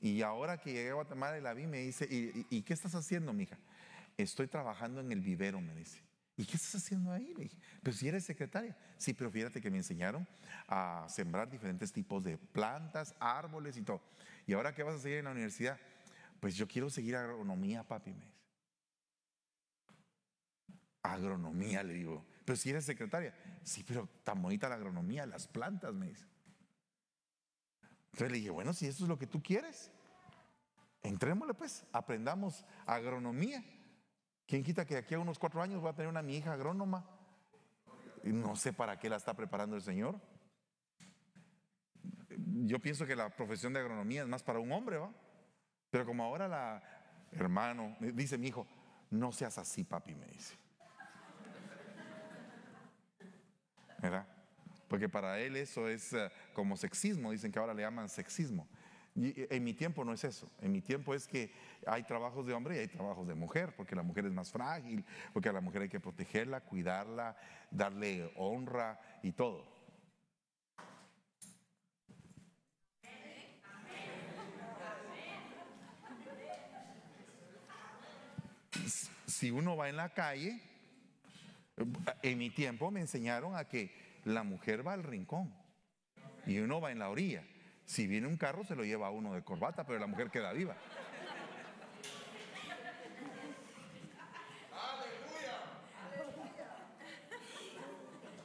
D: Y ahora que llegué a Guatemala y la vi, me dice, ¿y, qué estás haciendo, mija? Estoy trabajando en el vivero, me dice. ¿Y qué estás haciendo ahí? Le dije, pero si eres secretaria. Sí, pero fíjate que me enseñaron a sembrar diferentes tipos de plantas, árboles y todo. ¿Y ahora qué vas a seguir en la universidad? Pues yo quiero seguir agronomía, papi, me dice. Agronomía, le digo. Pero si eres secretaria, sí, pero tan bonita la agronomía, las plantas, me dice. Entonces le dije, bueno, si eso es lo que tú quieres, entrémosle pues, aprendamos agronomía. ¿Quién quita que de aquí a unos cuatro años va a tener una mi hija agrónoma? No sé para qué la está preparando el Señor. Yo pienso que la profesión de agronomía es más para un hombre, ¿va? Pero como ahora la hermano, dice mi hijo, no seas así, papi, me dice. ¿verdad? Porque para él eso es eh, como sexismo, dicen que ahora le llaman sexismo. en mi tiempo no es eso. En mi tiempo es que hay trabajos de hombre y hay trabajos de mujer, porque la mujer es más frágil, porque a la mujer hay que protegerla, cuidarla, darle honra y todo. Si uno va en la calle, en mi tiempo me enseñaron a que la mujer va al rincón y uno va en la orilla. Si viene un carro se lo lleva uno de corbata, pero la mujer queda viva.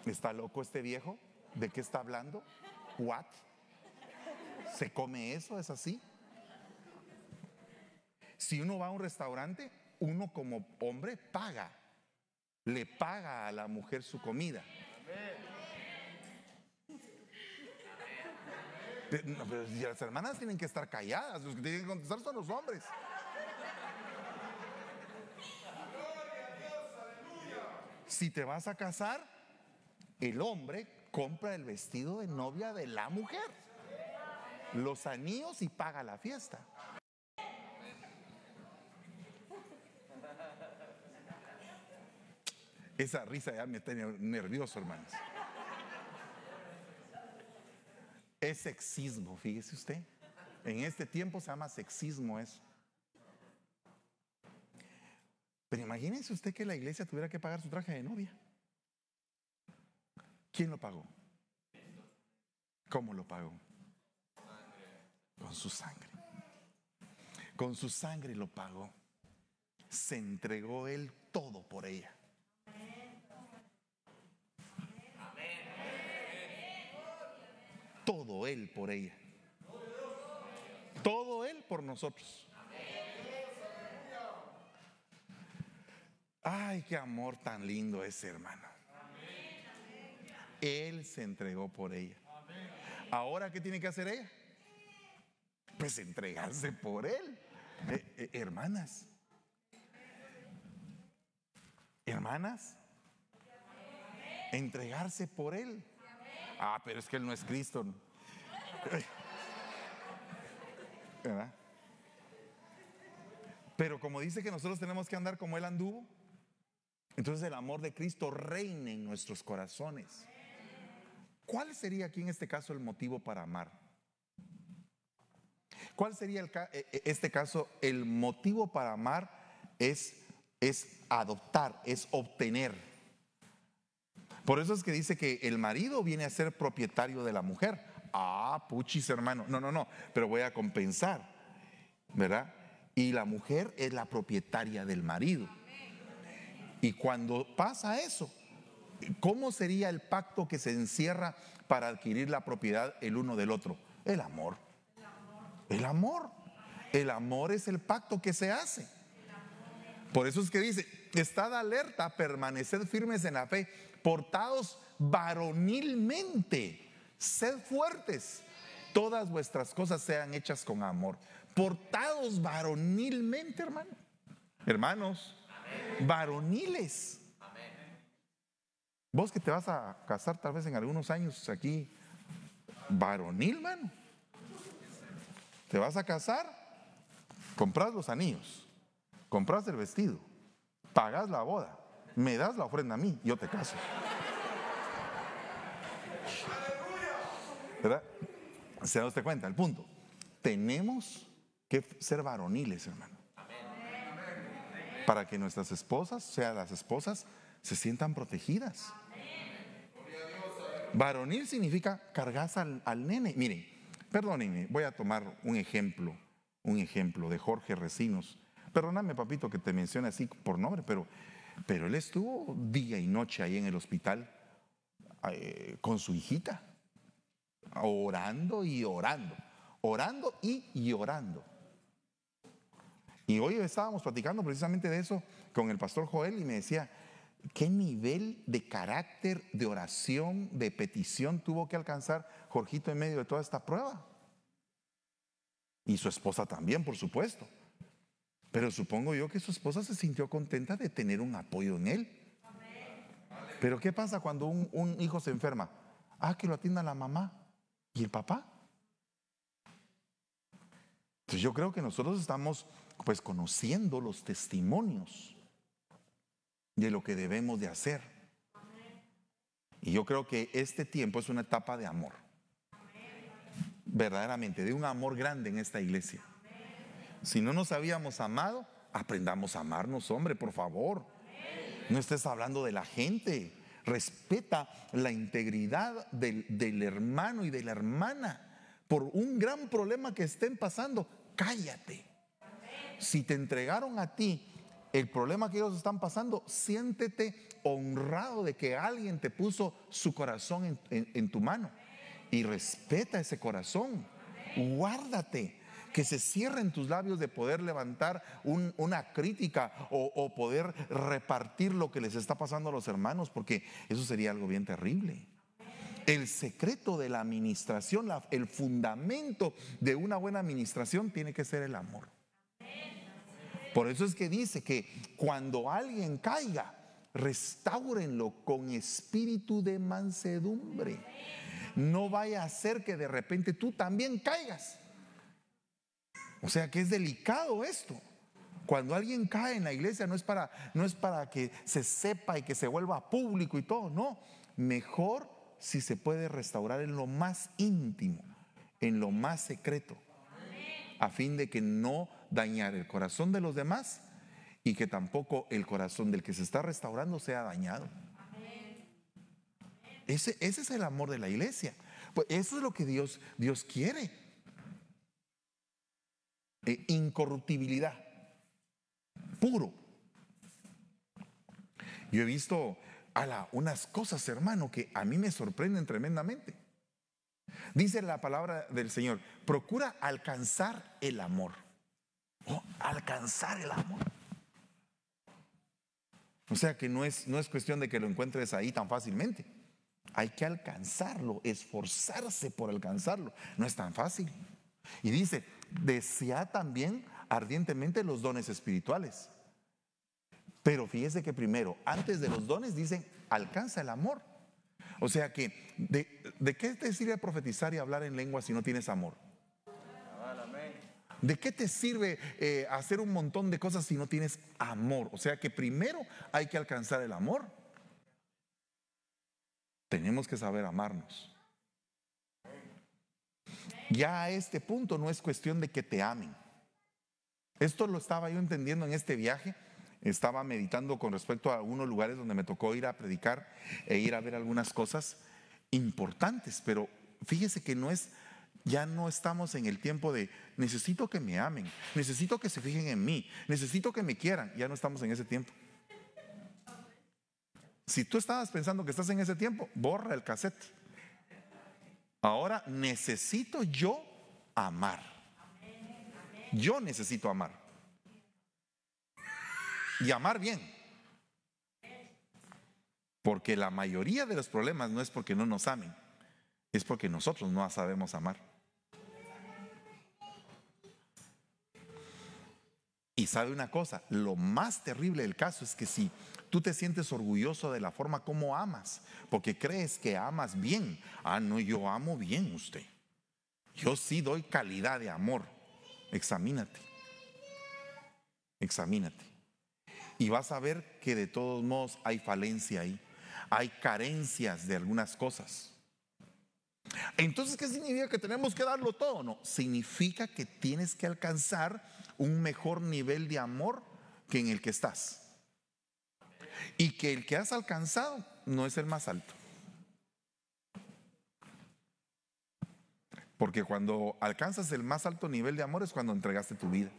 D: ¿Está loco este viejo? ¿De qué está hablando? ¿What? ¿Se come eso? ¿Es así? Si uno va a un restaurante, uno como hombre paga le paga a la mujer su comida. las hermanas tienen que estar calladas, los que tienen que contestar son los hombres. Si te vas a casar, el hombre compra el vestido de novia de la mujer, los anillos y paga la fiesta. Esa risa ya me tiene nervioso, hermanos. Es sexismo, fíjese usted. En este tiempo se llama sexismo eso. Pero imagínense usted que la iglesia tuviera que pagar su traje de novia. ¿Quién lo pagó? ¿Cómo lo pagó? Con su sangre. Con su sangre lo pagó. Se entregó él todo por ella. todo Él por ella. Todo Él por nosotros. Ay, qué amor tan lindo ese hermano. Él se entregó por ella. Ahora, ¿qué tiene que hacer ella? Pues entregarse por Él. Eh, eh, hermanas. Hermanas. Entregarse por Él. Ah, pero es que Él no es Cristo. ¿no? Pero como dice que nosotros tenemos que andar como Él anduvo, entonces el amor de Cristo reina en nuestros corazones. ¿Cuál sería aquí en este caso el motivo para amar? ¿Cuál sería eh, eh, este caso? El motivo para amar es, es adoptar, es obtener. Por eso es que dice que el marido viene a ser propietario de la mujer, ah, puchis hermano, no, no, no, pero voy a compensar, ¿verdad? Y la mujer es la propietaria del marido. Y cuando pasa eso, ¿cómo sería el pacto que se encierra para adquirir la propiedad el uno del otro? El amor. El amor. El amor es el pacto que se hace. Por eso es que dice, estad alerta, permaneced firmes en la fe, portados varonilmente sed fuertes. Todas vuestras cosas sean hechas con amor. Portados varonilmente, hermano. Hermanos, varoniles. Vos que te vas a casar tal vez en algunos años aquí, varonil, hermano. Te vas a casar, compras los anillos, compras el vestido, Pagás la boda, me das la ofrenda a mí, yo te caso. ¿Verdad? ¿Se da usted cuenta? El punto. Tenemos que ser varoniles, hermano. Para que nuestras esposas, o sea, las esposas, se sientan protegidas. Varonil significa cargas al, nene. Miren, perdónenme, voy a tomar un ejemplo, un ejemplo de Jorge Recinos. Perdóname, papito, que te mencione así por nombre, pero, pero él estuvo día y noche ahí en el hospital eh, con su hijita. Orando y orando. Orando y llorando. Y hoy estábamos platicando precisamente de eso con el pastor Joel y me decía, ¿qué nivel de carácter, de oración, de petición tuvo que alcanzar Jorgito en medio de toda esta prueba? Y su esposa también, por supuesto. Pero supongo yo que su esposa se sintió contenta de tener un apoyo en él. Pero ¿qué pasa cuando un, un hijo se enferma? Ah, que lo atienda la mamá. ¿Y el papá? Entonces yo creo que nosotros estamos pues conociendo los testimonios de lo que debemos de hacer. Y yo creo que este tiempo es una etapa de amor. Verdaderamente, de un amor grande en esta iglesia. Si no nos habíamos amado, aprendamos a amarnos, hombre, por favor. No estés hablando de la gente respeta la integridad del, hermano y de la hermana por un gran problema que estén pasando. Cállate. Si te entregaron a ti el problema que ellos están pasando, siéntete honrado de que alguien te puso su corazón en, en tu mano y respeta ese corazón. Guárdate que se cierren tus labios de poder levantar una crítica o, poder repartir lo que les está pasando a los hermanos, porque eso sería algo bien terrible. El secreto de la administración, el fundamento de una buena administración tiene que ser el amor. Por eso es que dice que cuando alguien caiga, restáurenlo con espíritu de mansedumbre. No vaya a ser que de repente tú también caigas o sea que es delicado esto. Cuando alguien cae en la iglesia no es para, no es para que se sepa y que se vuelva público y todo, no. Mejor si se puede restaurar en lo más íntimo, en lo más secreto, a fin de que no dañar el corazón de los demás y que tampoco el corazón del que se está restaurando sea dañado. Ese, ese es el amor de la iglesia. Pues eso es lo que Dios, Dios quiere incorruptibilidad, puro. Yo he visto unas cosas, hermano, que a mí me sorprenden tremendamente. Dice la palabra del Señor, procura alcanzar el amor. Oh, alcanzar el amor. O sea que no es, no es cuestión de que lo encuentres ahí tan fácilmente. Hay que alcanzarlo, esforzarse por alcanzarlo. No es tan fácil. Y dice, desea también ardientemente los dones espirituales. Pero fíjese que primero, antes de los dones, dicen, alcanza el amor. O sea que, ¿de, qué te sirve profetizar y hablar en lengua si no tienes amor? ¿De qué te sirve eh, hacer un montón de cosas si no tienes amor? O sea que primero hay que alcanzar el amor. Tenemos que saber amarnos. Ya a este punto no es cuestión de que te amen. Esto lo estaba yo entendiendo en este viaje. Estaba meditando con respecto a algunos lugares donde me tocó ir a predicar e ir a ver algunas cosas importantes, pero fíjese que no es ya no estamos en el tiempo de necesito que me amen, necesito que se fijen en mí, necesito que me quieran, ya no estamos en ese tiempo. Si tú estabas pensando que estás en ese tiempo, borra el cassette. Ahora necesito yo amar. Yo necesito amar. Y amar bien. Porque la mayoría de los problemas no es porque no nos amen, es porque nosotros no sabemos amar. Y sabe una cosa, lo más terrible del caso es que si Tú te sientes orgulloso de la forma como amas, porque crees que amas bien. Ah, no, yo amo bien usted. Yo sí doy calidad de amor. Examínate. Examínate. Y vas a ver que de todos modos hay falencia ahí. Hay carencias de algunas cosas. Entonces, ¿qué significa que tenemos que darlo todo? No, significa que tienes que alcanzar un mejor nivel de amor que en el que estás y que el que has alcanzado no es el más alto. Porque cuando alcanzas el más alto nivel de amor es cuando entregaste tu vida.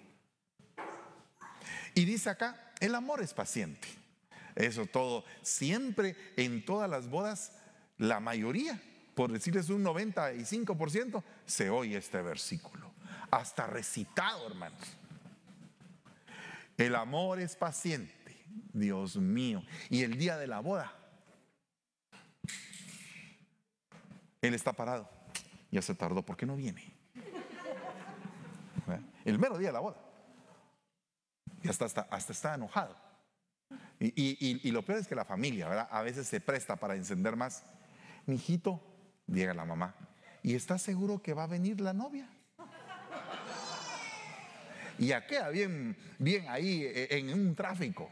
D: Y dice acá, el amor es paciente. Eso todo. Siempre en todas las bodas, la mayoría, por decirles un 95%, se oye este versículo. Hasta recitado, hermanos. El amor es paciente. Dios mío. Y el día de la boda, él está parado. Ya se tardó, ¿por qué no viene? El mero día de la boda. Y hasta, está enojado. Y, lo peor es que la familia, ¿verdad? A veces se presta para encender más. Mi hijito, llega la mamá, ¿y está seguro que va a venir la novia? Y ya queda bien, bien ahí eh, en un tráfico.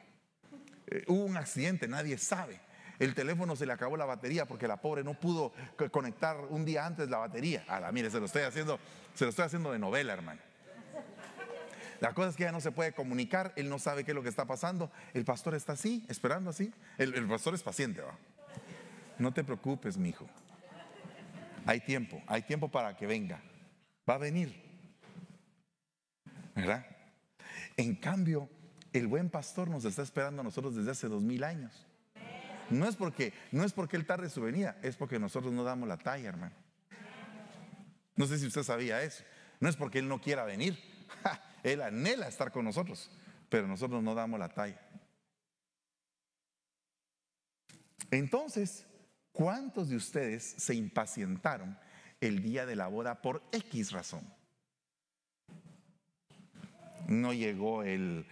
D: Eh, hubo un accidente, nadie sabe. El teléfono se le acabó la batería porque la pobre no pudo conectar un día antes la batería. Ala, mire, se lo estoy haciendo, se lo estoy haciendo de novela, hermano. La cosa es que ya no se puede comunicar, él no sabe qué es lo que está pasando. El pastor está así, esperando así. El, pastor es paciente, ¿va? No te preocupes, mi hijo. Hay tiempo, hay tiempo para que venga. Va a venir. ¿Verdad? En cambio, el buen pastor nos está esperando a nosotros desde hace dos mil años. No es porque, no es porque él tarde su venida, es porque nosotros no damos la talla, hermano. No sé si usted sabía eso. No es porque él no quiera venir. <laughs> él anhela estar con nosotros, pero nosotros no damos la talla. Entonces, ¿cuántos de ustedes se impacientaron el día de la boda por X razón? No llegó el,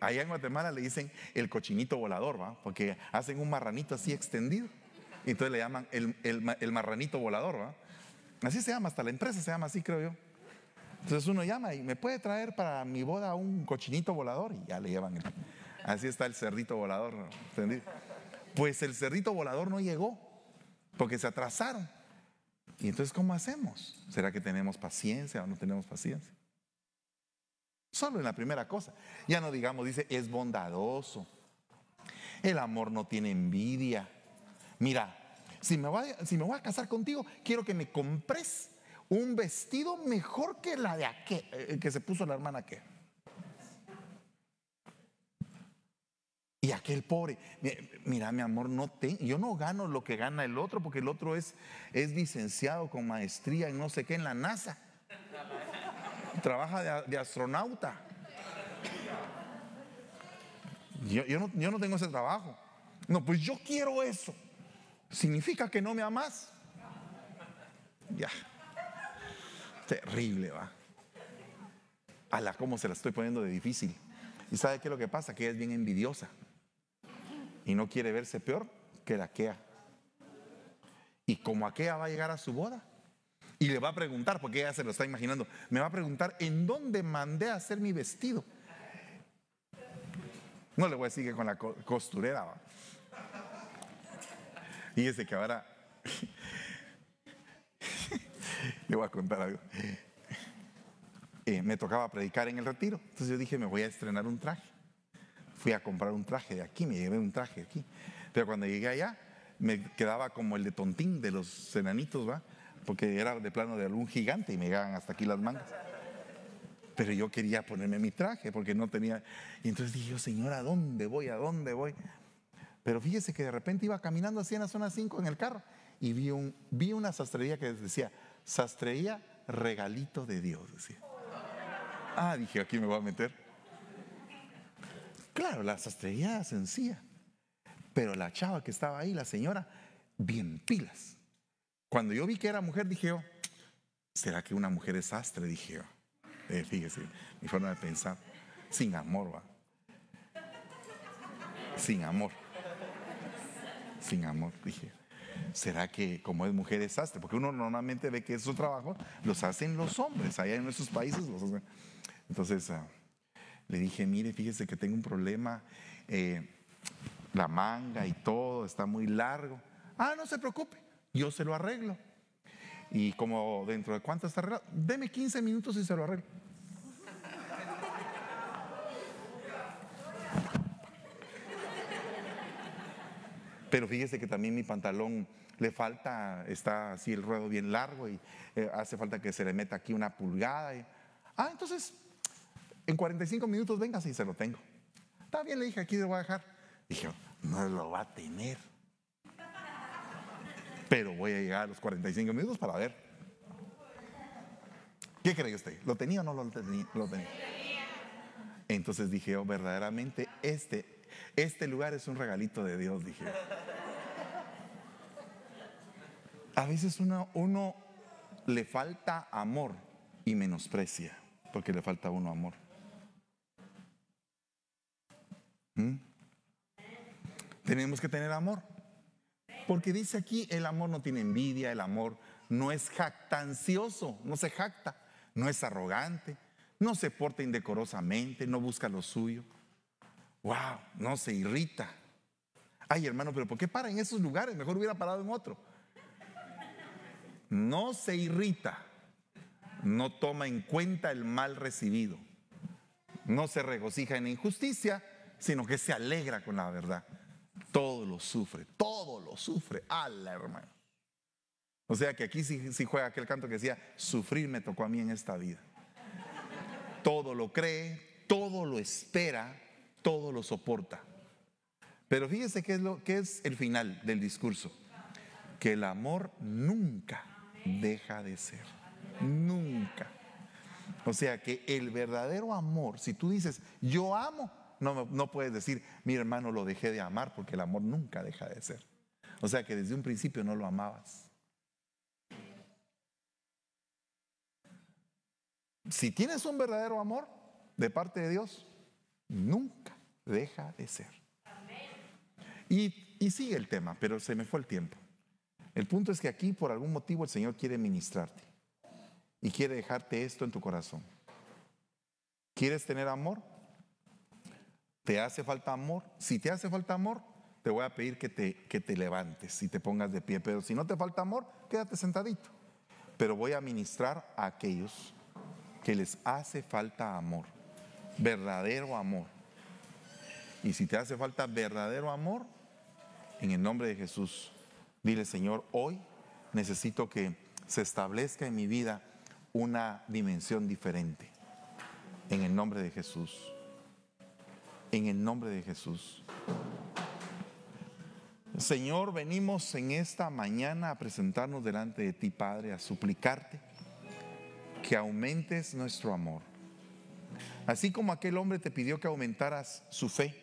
D: allá en Guatemala le dicen el cochinito volador, ¿va? Porque hacen un marranito así extendido. Entonces le llaman el, marranito volador, ¿va? Así se llama, hasta la empresa se llama así, creo yo. Entonces uno llama y me puede traer para mi boda un cochinito volador y ya le llevan. Así está el cerdito volador, Pues el cerdito volador no llegó porque se atrasaron. Y entonces, ¿cómo hacemos? ¿Será que tenemos paciencia o no tenemos paciencia? Solo en la primera cosa. Ya no digamos, dice, es bondadoso. El amor no tiene envidia. Mira, si me, voy, si me voy a casar contigo, quiero que me compres un vestido mejor que la de aquel, eh, que se puso la hermana que. Y aquel pobre, mira mi amor, no te, yo no gano lo que gana el otro porque el otro es, es licenciado con maestría en no sé qué en la NASA trabaja de, astronauta. Yo, no, tengo ese trabajo. No, pues yo quiero eso. ¿Significa que no me amas? Ya. Terrible, va. Ala, cómo se la estoy poniendo de difícil. ¿Y sabe qué es lo que pasa? Que ella es bien envidiosa. Y no quiere verse peor que la quea. Y como Akea va a llegar a su boda, y le va a preguntar, porque ella se lo está imaginando, me va a preguntar, ¿en dónde mandé a hacer mi vestido? No le voy a decir que con la costurera. Va. Y ese que ahora <laughs> le voy a contar algo. Eh, me tocaba predicar en el retiro, entonces yo dije, me voy a estrenar un traje. Fui a comprar un traje de aquí, me llevé un traje de aquí. Pero cuando llegué allá, me quedaba como el de tontín de los enanitos, ¿va? porque era de plano de algún gigante y me llegaban hasta aquí las mangas. Pero yo quería ponerme mi traje porque no tenía... Y entonces dije yo, Señor, ¿a dónde voy? ¿A dónde voy? Pero fíjese que de repente iba caminando así en la zona 5 en el carro y vi, una sastrería que decía, sastrería regalito de Dios. Ah, dije, aquí me voy a meter. Claro, la sastrería sencilla. Pero la chava que estaba ahí, la señora, bien pilas. Cuando yo vi que era mujer, dije yo, ¿será que una mujer es astre? Dije yo. Eh, fíjese, mi forma de pensar. Sin amor, va. Sin amor. Sin amor, dije. ¿Será que como es mujer es astre? Porque uno normalmente ve que su trabajo los hacen los hombres, allá en nuestros países Entonces ah, le dije, mire, fíjese que tengo un problema, eh, la manga y todo está muy largo. Ah, no se preocupe, yo se lo arreglo. Y como dentro de cuánto está arreglado, deme 15 minutos y se lo arreglo. Pero fíjese que también mi pantalón le falta, está así el ruedo bien largo y eh, hace falta que se le meta aquí una pulgada. ah, entonces, en 45 minutos venga y se lo tengo. Está bien, le dije, aquí lo voy a dejar. Dije, no lo va a tener pero voy a llegar a los 45 minutos para ver. ¿Qué cree usted? ¿Lo tenía o no lo tenía? Entonces dije, oh, verdaderamente este, este lugar es un regalito de Dios, dije. A veces uno, uno le falta amor y menosprecia, porque le falta uno amor. ¿Mm? Tenemos que tener amor. Porque dice aquí, el amor no tiene envidia, el amor no es jactancioso, no se jacta, no es arrogante, no se porta indecorosamente, no busca lo suyo. ¡Wow! No se irrita. Ay, hermano, pero ¿por qué para en esos lugares? Mejor hubiera parado en otro. No se irrita, no toma en cuenta el mal recibido, no se regocija en injusticia, sino que se alegra con la verdad todo lo sufre, todo lo sufre. la hermano. O sea que aquí sí, juega aquel canto que decía, sufrir me tocó a mí en esta vida. Todo lo cree, todo lo espera, todo lo soporta. Pero fíjese qué es, lo, qué es el final del discurso. Que el amor nunca deja de ser. Nunca. O sea que el verdadero amor, si tú dices, yo amo, no, puedes decir, mi hermano lo dejé de amar porque el amor nunca deja de ser. O sea que desde un principio no lo amabas. Si tienes un verdadero amor de parte de Dios, nunca deja de ser. Y, y sigue el tema, pero se me fue el tiempo. El punto es que aquí por algún motivo el Señor quiere ministrarte y quiere dejarte esto en tu corazón. ¿Quieres tener amor? ¿Te hace falta amor? Si te hace falta amor, te voy a pedir que te, que te levantes y te pongas de pie. Pero si no te falta amor, quédate sentadito. Pero voy a ministrar a aquellos que les hace falta amor, verdadero amor. Y si te hace falta verdadero amor, en el nombre de Jesús, dile Señor, hoy necesito que se establezca en mi vida una dimensión diferente. En el nombre de Jesús en el nombre de Jesús. Señor, venimos en esta mañana a presentarnos delante de ti, Padre, a suplicarte que aumentes nuestro amor. Así como aquel hombre te pidió que aumentaras su fe,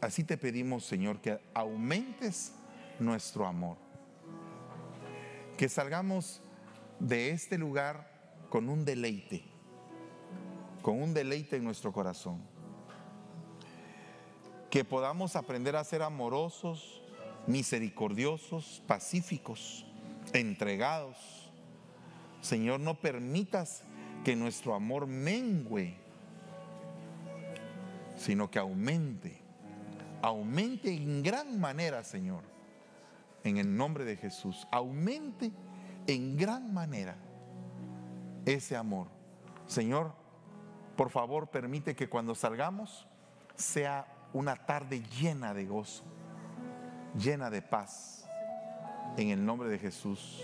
D: así te pedimos, Señor, que aumentes nuestro amor. Que salgamos de este lugar con un deleite, con un deleite en nuestro corazón que podamos aprender a ser amorosos, misericordiosos, pacíficos, entregados. Señor, no permitas que nuestro amor mengüe, sino que aumente, aumente en gran manera, Señor, en el nombre de Jesús, aumente en gran manera ese amor. Señor, por favor, permite que cuando salgamos sea una tarde llena de gozo, llena de paz, en el nombre de Jesús.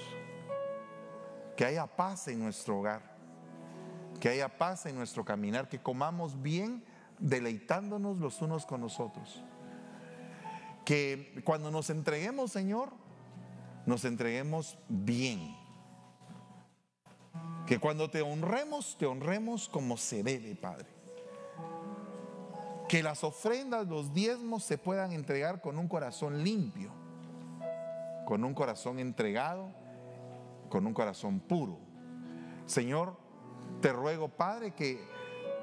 D: Que haya paz en nuestro hogar, que haya paz en nuestro caminar, que comamos bien deleitándonos los unos con los otros. Que cuando nos entreguemos, Señor, nos entreguemos bien. Que cuando te honremos, te honremos como se debe, Padre que las ofrendas, los diezmos se puedan entregar con un corazón limpio, con un corazón entregado, con un corazón puro. Señor, te ruego, Padre, que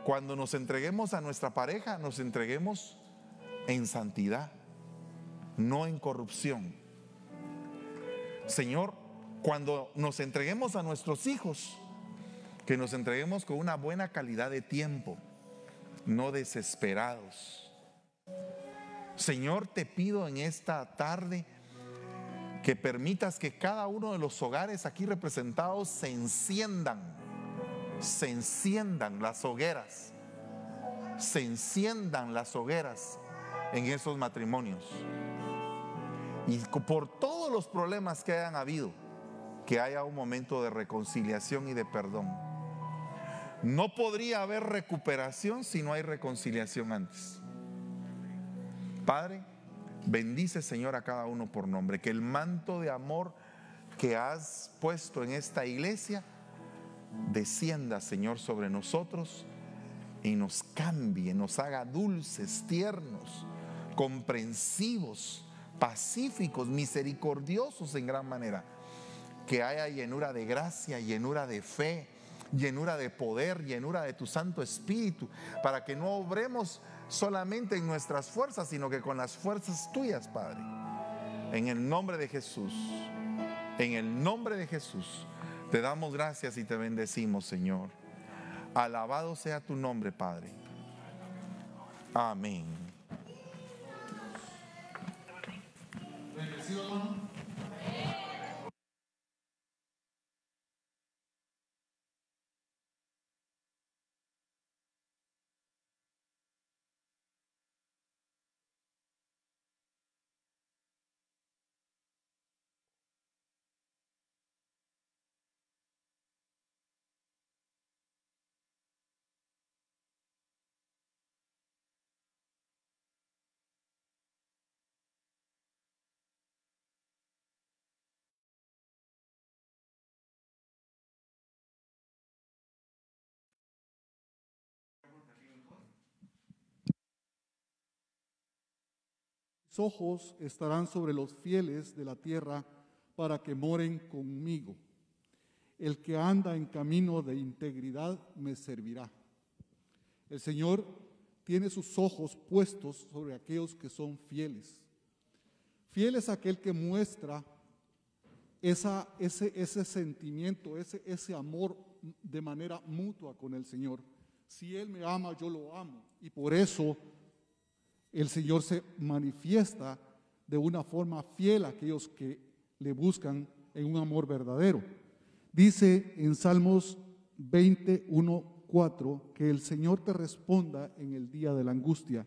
D: cuando nos entreguemos a nuestra pareja, nos entreguemos en santidad, no en corrupción. Señor, cuando nos entreguemos a nuestros hijos, que nos entreguemos con una buena calidad de tiempo no desesperados. Señor, te pido en esta tarde que permitas que cada uno de los hogares aquí representados se enciendan, se enciendan las hogueras, se enciendan las hogueras en esos matrimonios. Y por todos los problemas que hayan habido, que haya un momento de reconciliación y de perdón. No podría haber recuperación si no hay reconciliación antes. Padre, bendice Señor a cada uno por nombre, que el manto de amor que has puesto en esta iglesia descienda Señor sobre nosotros y nos cambie, nos haga dulces, tiernos, comprensivos, pacíficos, misericordiosos en gran manera. Que haya llenura de gracia, llenura de fe llenura de poder, llenura de tu Santo Espíritu, para que no obremos solamente en nuestras fuerzas, sino que con las fuerzas tuyas, Padre. En el nombre de Jesús, en el nombre de Jesús, te damos gracias y te bendecimos, Señor. Alabado sea tu nombre, Padre. Amén.
E: sus ojos estarán sobre los fieles de la tierra para que moren conmigo. El que anda en camino de integridad me servirá. El Señor tiene sus ojos puestos sobre aquellos que son fieles. Fiel es aquel que muestra ese, ese, sentimiento, ese, ese amor de manera mutua con el Señor. Si Él me ama, yo lo amo. Y por eso el Señor se manifiesta de una forma fiel a aquellos que le buscan en un amor verdadero. Dice en Salmos 21, 4, que el Señor te responda en el día de la angustia,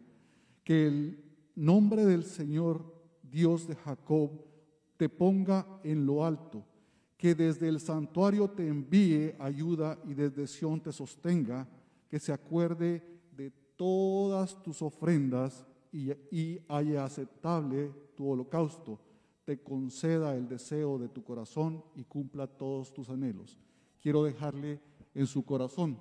E: que el nombre del Señor, Dios de Jacob, te ponga en lo alto, que desde el santuario te envíe ayuda y desde Sión te sostenga, que se acuerde de todas tus ofrendas y, haya aceptable tu holocausto, te conceda el deseo de tu corazón y cumpla todos tus anhelos. Quiero dejarle en su corazón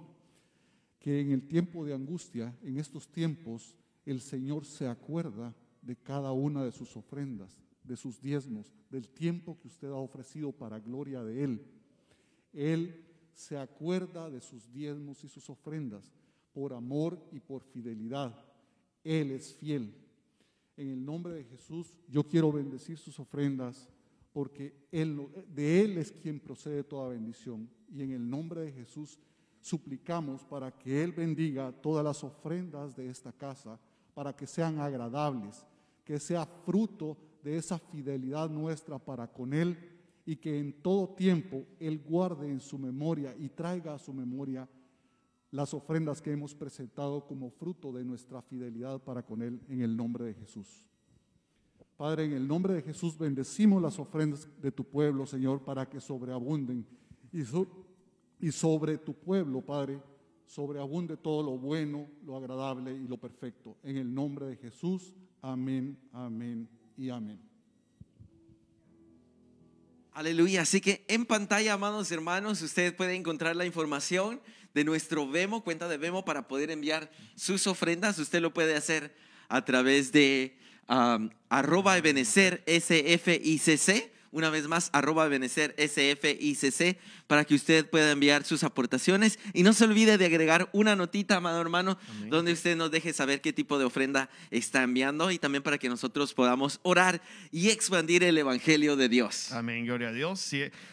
E: que en el tiempo de angustia, en estos tiempos, el Señor se acuerda de cada una de sus ofrendas, de sus diezmos, del tiempo que usted ha ofrecido para gloria de Él. Él se acuerda de sus diezmos y sus ofrendas por amor y por fidelidad él es fiel. En el nombre de Jesús, yo quiero bendecir sus ofrendas porque él, de Él es quien procede toda bendición. Y en el nombre de Jesús suplicamos para que Él bendiga todas las ofrendas de esta casa, para que sean agradables, que sea fruto de esa fidelidad nuestra para con Él y que en todo tiempo Él guarde en su memoria y traiga a su memoria las ofrendas que hemos presentado como fruto de nuestra fidelidad para con Él en el nombre de Jesús. Padre, en el nombre de Jesús bendecimos las ofrendas de tu pueblo, Señor, para que sobreabunden y, y sobre tu pueblo, Padre, sobreabunde todo lo bueno, lo agradable y lo perfecto. En el nombre de Jesús, amén, amén y amén.
C: Aleluya. Así que en pantalla, amados hermanos, ustedes pueden encontrar la información de nuestro Vemo, cuenta de Vemo, para poder enviar sus ofrendas. Usted lo puede hacer a través de arroba ebenecer SFICC una vez más, arroba Benecer SFICC para que usted pueda enviar sus aportaciones. Y no se olvide de agregar una notita, amado hermano, donde usted nos deje saber qué tipo de ofrenda está enviando y también para que nosotros podamos orar y expandir el Evangelio de Dios.
A: Amén, gloria a Dios.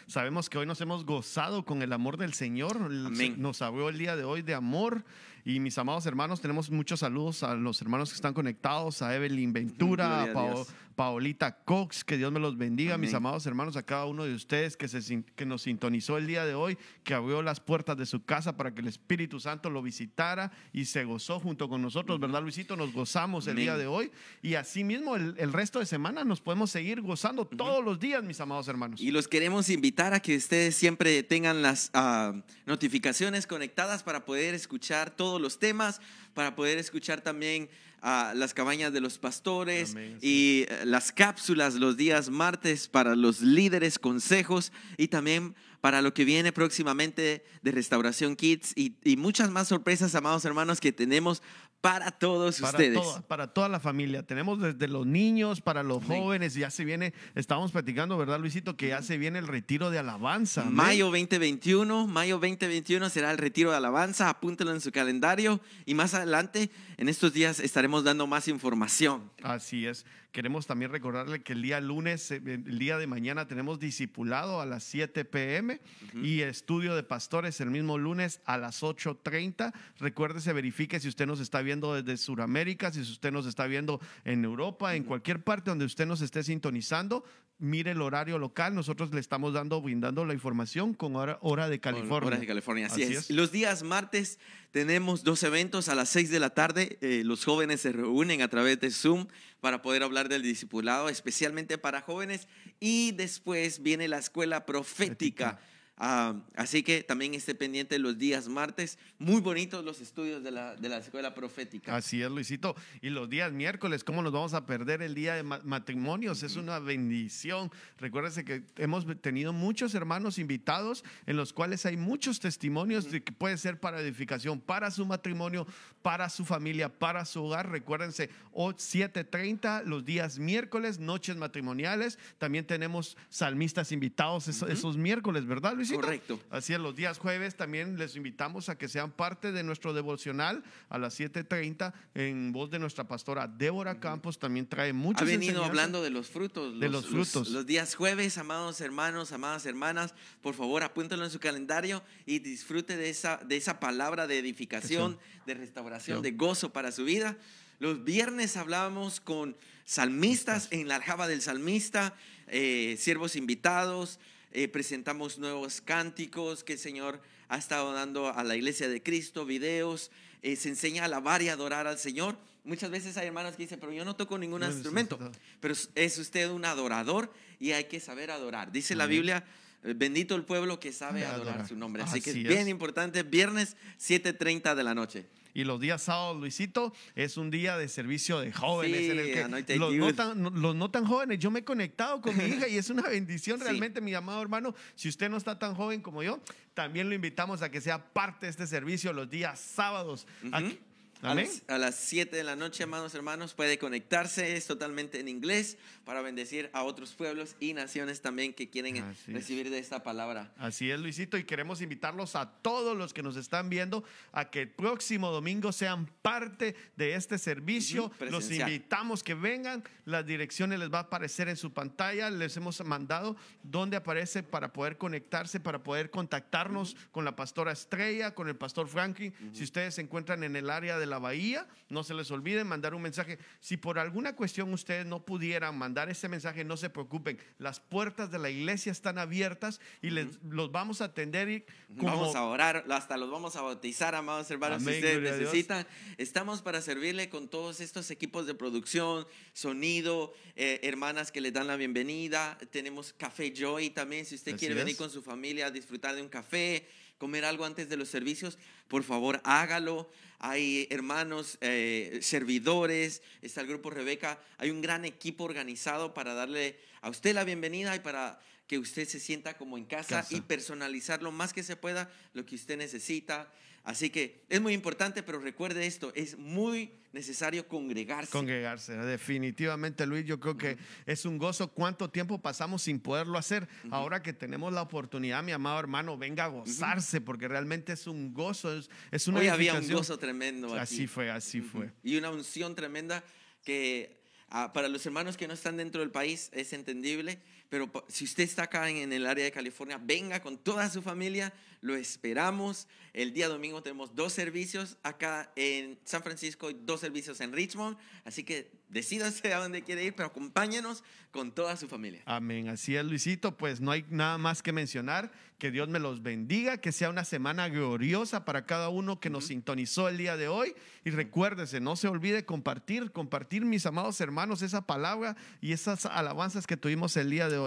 A: sabemos que hoy nos hemos gozado con el amor del Señor. Amén. Nos abrió el día de hoy de amor. Y mis amados hermanos, tenemos muchos saludos a los hermanos que están conectados, a Evelyn Ventura, a Paolita Cox, que Dios me los bendiga, mis amados hermanos, a cada uno de ustedes que, se, que nos sintonizó el día de hoy, que abrió las puertas de su casa para que el Espíritu Santo lo visitara y se gozó junto con nosotros, ¿verdad Luisito? Nos gozamos el día de hoy y así el, el resto de semana nos podemos seguir gozando todos los días, mis amados hermanos.
C: Y los queremos invitar a que ustedes siempre tengan las ah, notificaciones conectadas para poder escuchar todo los temas, para poder escuchar también a ah, las cabañas de los pastores y eh, las cápsulas los días martes para los líderes, consejos y también para lo que viene próximamente de Restauración Kids y, y muchas más sorpresas, amados hermanos, que tenemos para todos ustedes.
A: para toda la familia. Tenemos desde los niños, para los jóvenes, ya se viene, estábamos platicando, ¿verdad, Luisito? Que ya se viene el retiro de alabanza. Mayo
C: 2021, mayo 2021 será el retiro de alabanza, apúntelo en su calendario y más adelante en estos días estaremos dando más información.
A: Así es. Queremos también recordarle que el día lunes, eh, el día de mañana, tenemos discipulado a las 7 pm y estudio de pastores el mismo lunes a las 8.30. Recuérdese, verifique si usted nos está viendo desde Sudamérica, si usted nos está viendo en Europa, en cualquier parte donde usted nos esté sintonizando. Mire el horario local, nosotros le estamos dando, brindando la información con hora, de California. Hora de California, así, es.
C: Los días martes tenemos dos eventos a las 6 de la tarde eh, los jóvenes se reúnen a través de Zoom para poder hablar del discipulado, especialmente para jóvenes. Y después viene la escuela profética. Ah, así que también esté pendiente los días martes. Muy bonitos los estudios de la, de la, escuela profética. Así es, Luisito. Y los días miércoles, ¿cómo
A: nos vamos a perder el día de matrimonios? Es una bendición. Recuérdense que hemos tenido muchos hermanos invitados en los cuales hay muchos testimonios de que puede ser para edificación, para su matrimonio, para su familia, para su hogar. Recuérdense, 7:30 los días miércoles, noches matrimoniales. También tenemos salmistas invitados esos, esos miércoles, ¿verdad, Luis? Correcto. Así es, los días jueves también les invitamos a que sean parte de nuestro devocional a las 7.30 en voz de nuestra pastora Débora Campos. También trae muchas Ha venido hablando
C: de los frutos. Los, de los frutos. Los, días jueves, amados hermanos, amadas hermanas, por favor apúntenlo en su calendario y disfrute de esa, de esa palabra de edificación, de restauración, de gozo para su vida. Los viernes hablábamos con salmistas en la aljaba del salmista, eh, siervos invitados, eh, presentamos nuevos cánticos que el Señor ha estado dando a la iglesia de Cristo, videos, eh, se enseña a alabar y adorar al Señor. Muchas veces hay hermanos que dicen, pero yo no toco ningún instrumento, pero es usted un adorador y hay que saber adorar. Dice la Biblia. Eh, Bendito el pueblo que sabe adorar, su nombre. Así, Así que es bien importante, viernes 7.30 de la noche. Y los días
A: sábados, Luisito, es un día de servicio de jóvenes en el que los no, tan, jóvenes, yo me he conectado con mi hija y es una <laughs> bendición realmente, mi amado hermano. Si usted no está tan joven como yo, también lo invitamos a que sea parte de este servicio los días sábados.
C: Aquí, a las 7 de la noche, hermanos hermanos, puede conectarse, es totalmente en inglés, para bendecir a otros pueblos y naciones también que quieren recibir de esta palabra.
A: Así es, Luisito, y queremos invitarlos a todos los que nos están viendo a que el próximo domingo sean parte de este servicio. los invitamos que vengan, las direcciones les va a aparecer en su pantalla, les hemos mandado dónde aparece para poder conectarse, para poder contactarnos con la pastora Estrella, con el pastor Franklin. Si ustedes se encuentran en el área de la bahía. No se les olvide mandar un mensaje. Si por alguna cuestión ustedes no pudieran mandar ese mensaje, no se preocupen. Las puertas de la iglesia están abiertas y les, los vamos a atender. Y
C: Vamos a orar, hasta los vamos a bautizar, amados hermanos. si necesitan, estamos para servirle con todos estos equipos de producción, sonido, eh, hermanas que le dan la bienvenida. Tenemos Café Joy también, si usted quiere venir con su familia a disfrutar de un café comer algo antes de los servicios, por favor hágalo hay hermanos, eh, servidores, está el grupo Rebeca, hay un gran equipo organizado para darle a usted la bienvenida y para que usted se sienta como en casa, casa. y personalizar lo más que se pueda lo que usted necesita. Así que es muy importante, pero recuerde esto, es muy necesario congregarse. Congregarse,
A: definitivamente Luis, yo creo que es un gozo cuánto tiempo pasamos sin poderlo hacer. Ahora que tenemos la oportunidad, mi amado hermano, venga a gozarse, porque realmente es un gozo, es, Hoy había un gozo
C: tremendo. Así fue, así fue. Y una unción tremenda que ah, para los hermanos que no están dentro del país es entendible pero si usted está acá en el área de California, venga con toda su familia, lo esperamos. El día domingo tenemos dos servicios acá en San Francisco y dos servicios en Richmond. Así que decídase a dónde quiere ir, pero acompáñenos con toda su familia.
A: Amén. Así es, Luisito. Pues no hay nada más que mencionar. Que Dios me los bendiga, que sea una semana gloriosa para cada uno que nos sintonizó el día de hoy. Y recuérdese, no se olvide compartir, compartir, mis amados hermanos, esa palabra y esas alabanzas que tuvimos el día de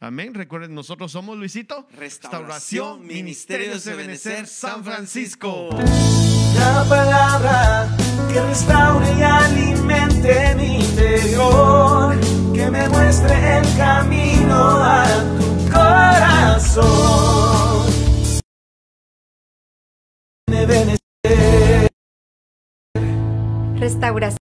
A: Amén. Recuerden, nosotros somos Luisito. Restauración, ministerio Ministerios de Benecer San Francisco.
C: La palabra que restaure y alimente mi
E: interior, que me muestre el camino a tu corazón.
A: Restauración.